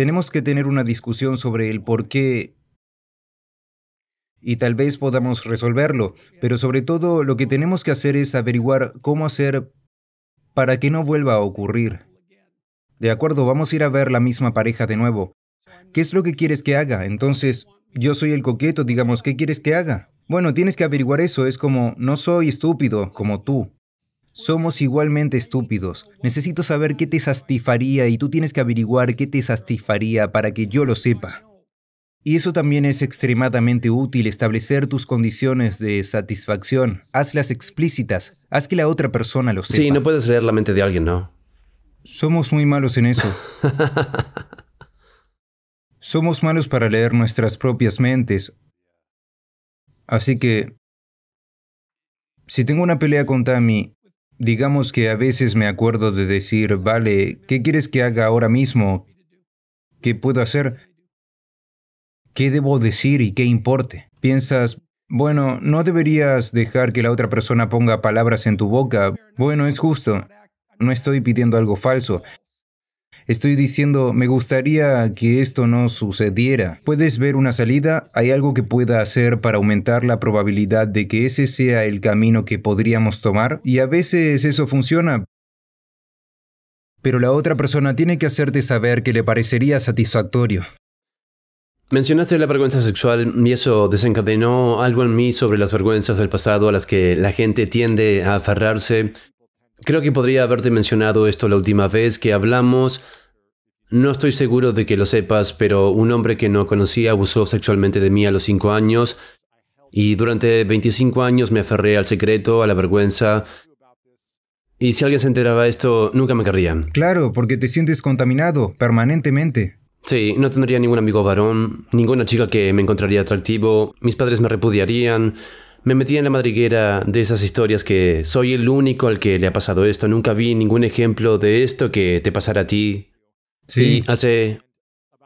tenemos que tener una discusión sobre el por qué y tal vez podamos resolverlo, pero sobre todo lo que tenemos que hacer es averiguar cómo hacer para que no vuelva a ocurrir. De acuerdo, vamos a ir a ver la misma pareja de nuevo. ¿Qué es lo que quieres que haga? Entonces, yo soy el coqueto, digamos, ¿qué quieres que haga? Bueno, tienes que averiguar eso, es como, no soy estúpido como tú. Somos igualmente estúpidos. Necesito saber qué te satisfaría y tú tienes que averiguar qué te satisfaría para que yo lo sepa. Y eso también es extremadamente útil, establecer tus condiciones de satisfacción. Hazlas explícitas, haz que la otra persona lo sepa. Sí, no puedes leer la mente de alguien, ¿no? Somos muy malos en eso. [LAUGHS] Somos malos para leer nuestras propias mentes. Así que, si tengo una pelea con Tammy Digamos que a veces me acuerdo de decir, vale, ¿qué quieres que haga ahora mismo? ¿Qué puedo hacer? ¿Qué debo decir y qué importe? Piensas, bueno, no deberías dejar que la otra persona ponga palabras en tu boca. Bueno, es justo. No estoy pidiendo algo falso. Estoy diciendo, me gustaría que esto no sucediera. ¿Puedes ver una salida? ¿Hay algo que pueda hacer para aumentar la probabilidad de que ese sea el camino que podríamos tomar? Y a veces eso funciona, pero la otra persona tiene que hacerte saber que le parecería satisfactorio. Mencionaste la vergüenza sexual y eso desencadenó algo en mí sobre las vergüenzas del pasado a las que la gente tiende a aferrarse. Creo que podría haberte mencionado esto la última vez que hablamos no estoy seguro de que lo sepas, pero un hombre que no conocía abusó sexualmente de mí a los 5 años y durante 25 años me aferré al secreto, a la vergüenza. Y si alguien se enteraba de esto, nunca me querrían. Claro, porque te sientes contaminado permanentemente. Sí, no tendría ningún amigo varón, ninguna chica que me encontraría atractivo, mis padres me repudiarían, me metí en la madriguera de esas historias que soy el único al que le ha pasado esto, nunca vi ningún ejemplo de esto que te pasara a ti, Sí. hace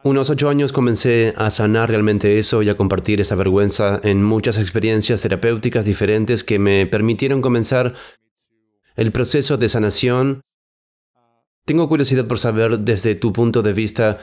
unos ocho años comencé a sanar realmente eso y a compartir esa vergüenza en muchas experiencias terapéuticas diferentes que me permitieron comenzar el proceso de sanación. Tengo curiosidad por saber desde tu punto de vista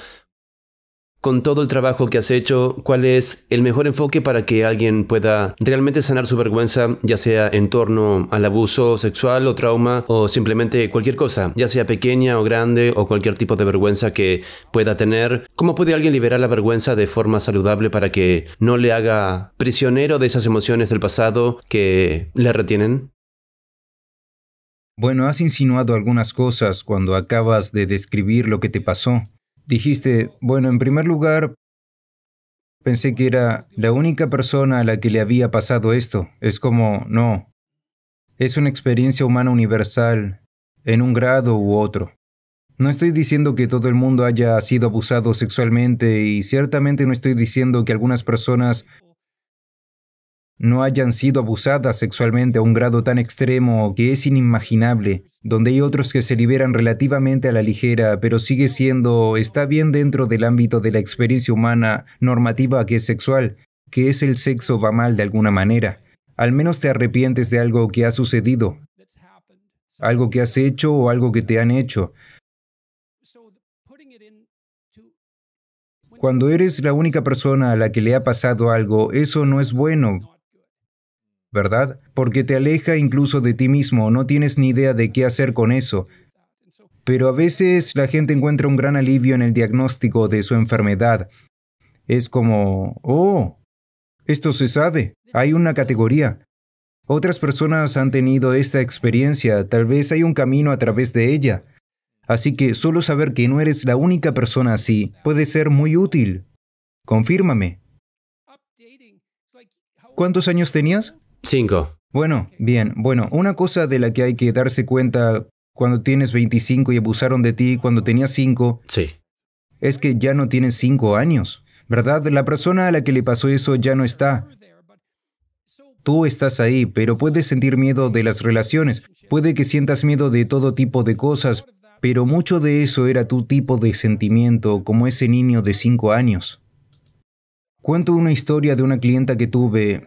con todo el trabajo que has hecho, cuál es el mejor enfoque para que alguien pueda realmente sanar su vergüenza, ya sea en torno al abuso sexual o trauma o simplemente cualquier cosa, ya sea pequeña o grande o cualquier tipo de vergüenza que pueda tener. ¿Cómo puede alguien liberar la vergüenza de forma saludable para que no le haga prisionero de esas emociones del pasado que le retienen? Bueno, has insinuado algunas cosas cuando acabas de describir lo que te pasó dijiste, bueno, en primer lugar, pensé que era la única persona a la que le había pasado esto. Es como, no, es una experiencia humana universal, en un grado u otro. No estoy diciendo que todo el mundo haya sido abusado sexualmente y ciertamente no estoy diciendo que algunas personas no hayan sido abusadas sexualmente a un grado tan extremo que es inimaginable, donde hay otros que se liberan relativamente a la ligera, pero sigue siendo, está bien dentro del ámbito de la experiencia humana normativa que es sexual, que es el sexo va mal de alguna manera. Al menos te arrepientes de algo que ha sucedido, algo que has hecho o algo que te han hecho. Cuando eres la única persona a la que le ha pasado algo, eso no es bueno, ¿verdad? Porque te aleja incluso de ti mismo, no tienes ni idea de qué hacer con eso. Pero a veces la gente encuentra un gran alivio en el diagnóstico de su enfermedad. Es como, oh, esto se sabe, hay una categoría. Otras personas han tenido esta experiencia, tal vez hay un camino a través de ella. Así que solo saber que no eres la única persona así puede ser muy útil. Confírmame. ¿Cuántos años tenías? Cinco. Bueno, bien. Bueno, una cosa de la que hay que darse cuenta cuando tienes 25 y abusaron de ti cuando tenías cinco... Sí. Es que ya no tienes cinco años, ¿verdad? La persona a la que le pasó eso ya no está. Tú estás ahí, pero puedes sentir miedo de las relaciones, puede que sientas miedo de todo tipo de cosas, pero mucho de eso era tu tipo de sentimiento como ese niño de cinco años. Cuento una historia de una clienta que tuve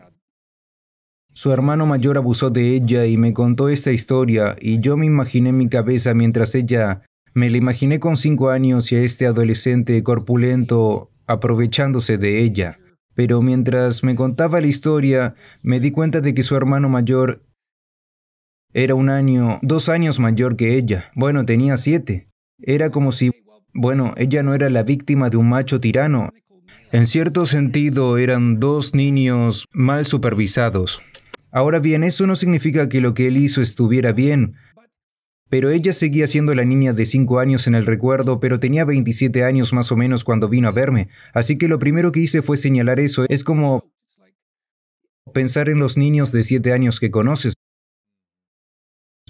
su hermano mayor abusó de ella y me contó esta historia y yo me imaginé en mi cabeza mientras ella me la imaginé con cinco años y a este adolescente corpulento aprovechándose de ella. Pero mientras me contaba la historia, me di cuenta de que su hermano mayor era un año, dos años mayor que ella. Bueno, tenía siete. Era como si, bueno, ella no era la víctima de un macho tirano. En cierto sentido, eran dos niños mal supervisados. Ahora bien, eso no significa que lo que él hizo estuviera bien, pero ella seguía siendo la niña de 5 años en el recuerdo, pero tenía 27 años más o menos cuando vino a verme, así que lo primero que hice fue señalar eso. Es como pensar en los niños de 7 años que conoces,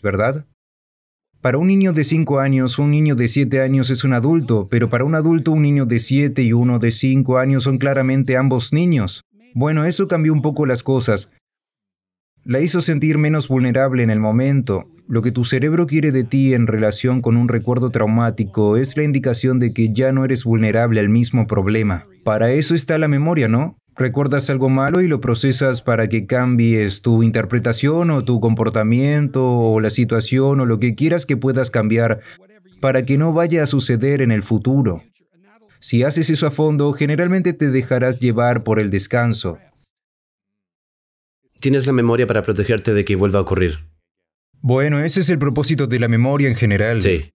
¿verdad? Para un niño de 5 años, un niño de 7 años es un adulto, pero para un adulto un niño de 7 y uno de 5 años son claramente ambos niños. Bueno, eso cambió un poco las cosas. La hizo sentir menos vulnerable en el momento. Lo que tu cerebro quiere de ti en relación con un recuerdo traumático es la indicación de que ya no eres vulnerable al mismo problema. Para eso está la memoria, ¿no? Recuerdas algo malo y lo procesas para que cambies tu interpretación o tu comportamiento o la situación o lo que quieras que puedas cambiar para que no vaya a suceder en el futuro. Si haces eso a fondo, generalmente te dejarás llevar por el descanso, tienes la memoria para protegerte de que vuelva a ocurrir. Bueno, ese es el propósito de la memoria en general. Sí.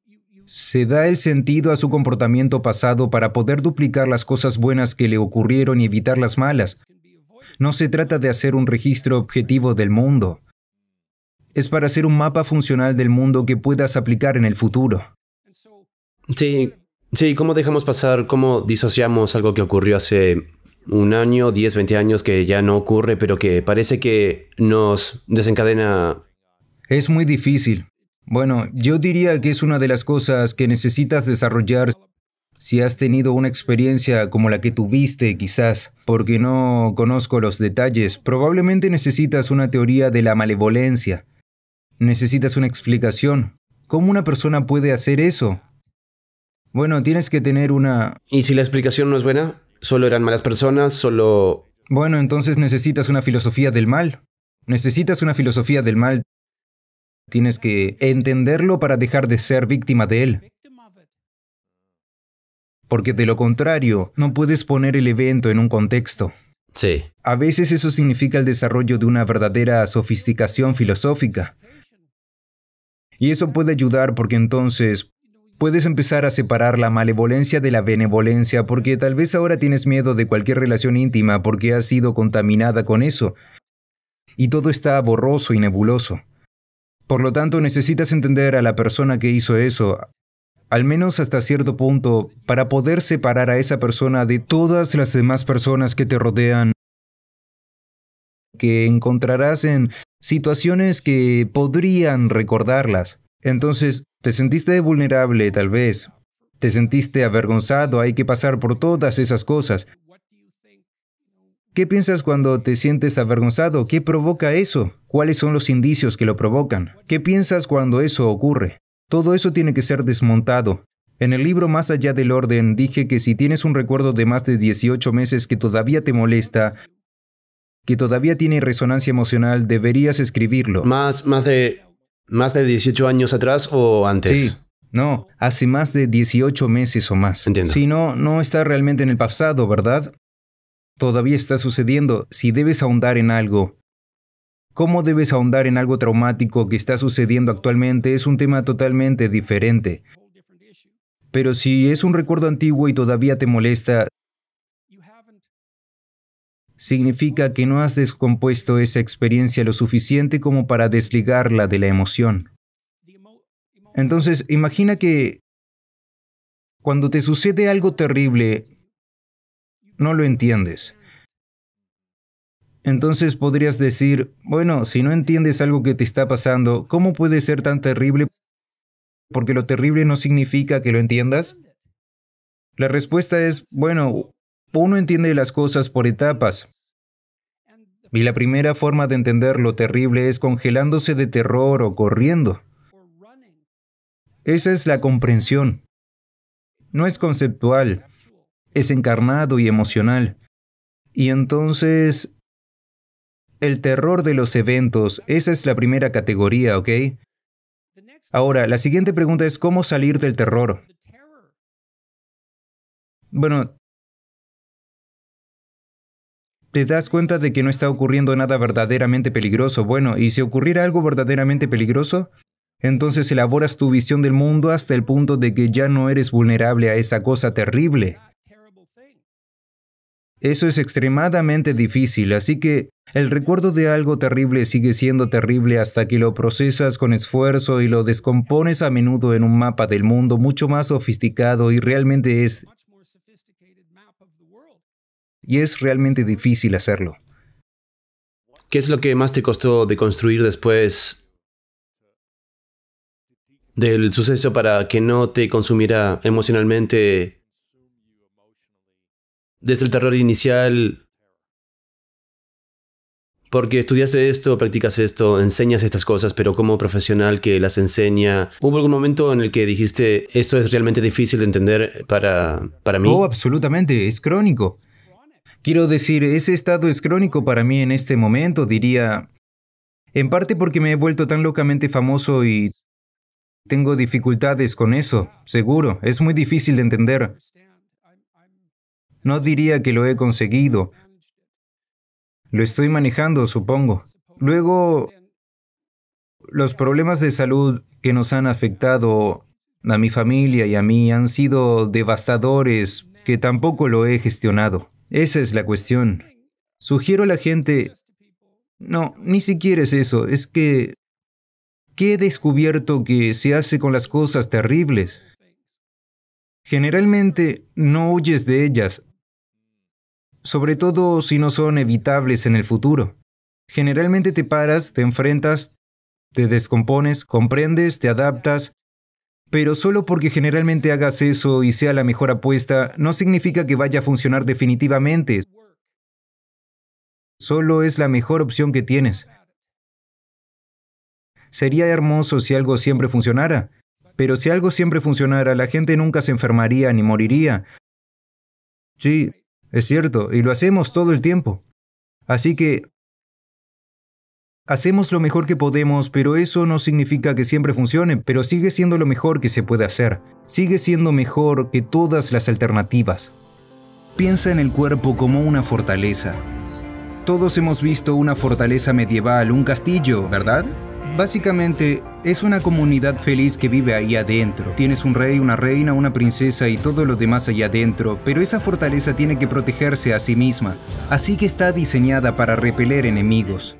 Se da el sentido a su comportamiento pasado para poder duplicar las cosas buenas que le ocurrieron y evitar las malas. No se trata de hacer un registro objetivo del mundo. Es para hacer un mapa funcional del mundo que puedas aplicar en el futuro. Sí, sí, ¿cómo dejamos pasar, cómo disociamos algo que ocurrió hace un año, 10, 20 años que ya no ocurre, pero que parece que nos desencadena. Es muy difícil. Bueno, yo diría que es una de las cosas que necesitas desarrollar si has tenido una experiencia como la que tuviste, quizás, porque no conozco los detalles, probablemente necesitas una teoría de la malevolencia. Necesitas una explicación. ¿Cómo una persona puede hacer eso? Bueno, tienes que tener una... ¿Y si la explicación no es buena? solo eran malas personas, solo... Bueno, entonces necesitas una filosofía del mal. Necesitas una filosofía del mal. Tienes que entenderlo para dejar de ser víctima de él. Porque de lo contrario, no puedes poner el evento en un contexto. Sí. A veces eso significa el desarrollo de una verdadera sofisticación filosófica. Y eso puede ayudar porque entonces Puedes empezar a separar la malevolencia de la benevolencia porque tal vez ahora tienes miedo de cualquier relación íntima porque has sido contaminada con eso. Y todo está borroso y nebuloso. Por lo tanto, necesitas entender a la persona que hizo eso, al menos hasta cierto punto, para poder separar a esa persona de todas las demás personas que te rodean, que encontrarás en situaciones que podrían recordarlas. Entonces, te sentiste vulnerable tal vez, te sentiste avergonzado, hay que pasar por todas esas cosas. ¿Qué piensas cuando te sientes avergonzado? ¿Qué provoca eso? ¿Cuáles son los indicios que lo provocan? ¿Qué piensas cuando eso ocurre? Todo eso tiene que ser desmontado. En el libro Más allá del orden dije que si tienes un recuerdo de más de 18 meses que todavía te molesta, que todavía tiene resonancia emocional, deberías escribirlo. Más, más de ¿Más de 18 años atrás o antes? Sí. No, hace más de 18 meses o más. Entiendo. Si no, no está realmente en el pasado, ¿verdad? Todavía está sucediendo. Si debes ahondar en algo, cómo debes ahondar en algo traumático que está sucediendo actualmente es un tema totalmente diferente. Pero si es un recuerdo antiguo y todavía te molesta, significa que no has descompuesto esa experiencia lo suficiente como para desligarla de la emoción. Entonces, imagina que cuando te sucede algo terrible, no lo entiendes. Entonces podrías decir, bueno, si no entiendes algo que te está pasando, ¿cómo puede ser tan terrible? Porque lo terrible no significa que lo entiendas. La respuesta es, bueno, uno entiende las cosas por etapas. Y la primera forma de entender lo terrible es congelándose de terror o corriendo. Esa es la comprensión. No es conceptual, es encarnado y emocional. Y entonces, el terror de los eventos, esa es la primera categoría, ¿ok? Ahora, la siguiente pregunta es cómo salir del terror. Bueno, te das cuenta de que no está ocurriendo nada verdaderamente peligroso. Bueno, y si ocurriera algo verdaderamente peligroso, entonces elaboras tu visión del mundo hasta el punto de que ya no eres vulnerable a esa cosa terrible. Eso es extremadamente difícil, así que el recuerdo de algo terrible sigue siendo terrible hasta que lo procesas con esfuerzo y lo descompones a menudo en un mapa del mundo mucho más sofisticado y realmente es y es realmente difícil hacerlo. ¿Qué es lo que más te costó de construir después del suceso para que no te consumiera emocionalmente desde el terror inicial? Porque estudiaste esto, practicas esto, enseñas estas cosas, pero como profesional que las enseña, ¿hubo algún momento en el que dijiste, esto es realmente difícil de entender para, para mí? Oh, absolutamente, es crónico. Quiero decir, ese estado es crónico para mí en este momento, diría, en parte porque me he vuelto tan locamente famoso y tengo dificultades con eso, seguro, es muy difícil de entender. No diría que lo he conseguido. Lo estoy manejando, supongo. Luego, los problemas de salud que nos han afectado a mi familia y a mí han sido devastadores que tampoco lo he gestionado. Esa es la cuestión. Sugiero a la gente... No, ni siquiera es eso, es que... ¿Qué he descubierto que se hace con las cosas terribles? Generalmente no huyes de ellas, sobre todo si no son evitables en el futuro. Generalmente te paras, te enfrentas, te descompones, comprendes, te adaptas, pero solo porque generalmente hagas eso y sea la mejor apuesta, no significa que vaya a funcionar definitivamente. Solo es la mejor opción que tienes. Sería hermoso si algo siempre funcionara, pero si algo siempre funcionara, la gente nunca se enfermaría ni moriría. Sí, es cierto, y lo hacemos todo el tiempo. Así que Hacemos lo mejor que podemos, pero eso no significa que siempre funcione, pero sigue siendo lo mejor que se puede hacer. Sigue siendo mejor que todas las alternativas. Piensa en el cuerpo como una fortaleza. Todos hemos visto una fortaleza medieval, un castillo, ¿verdad? Básicamente, es una comunidad feliz que vive ahí adentro. Tienes un rey, una reina, una princesa y todo lo demás allá adentro, pero esa fortaleza tiene que protegerse a sí misma, así que está diseñada para repeler enemigos.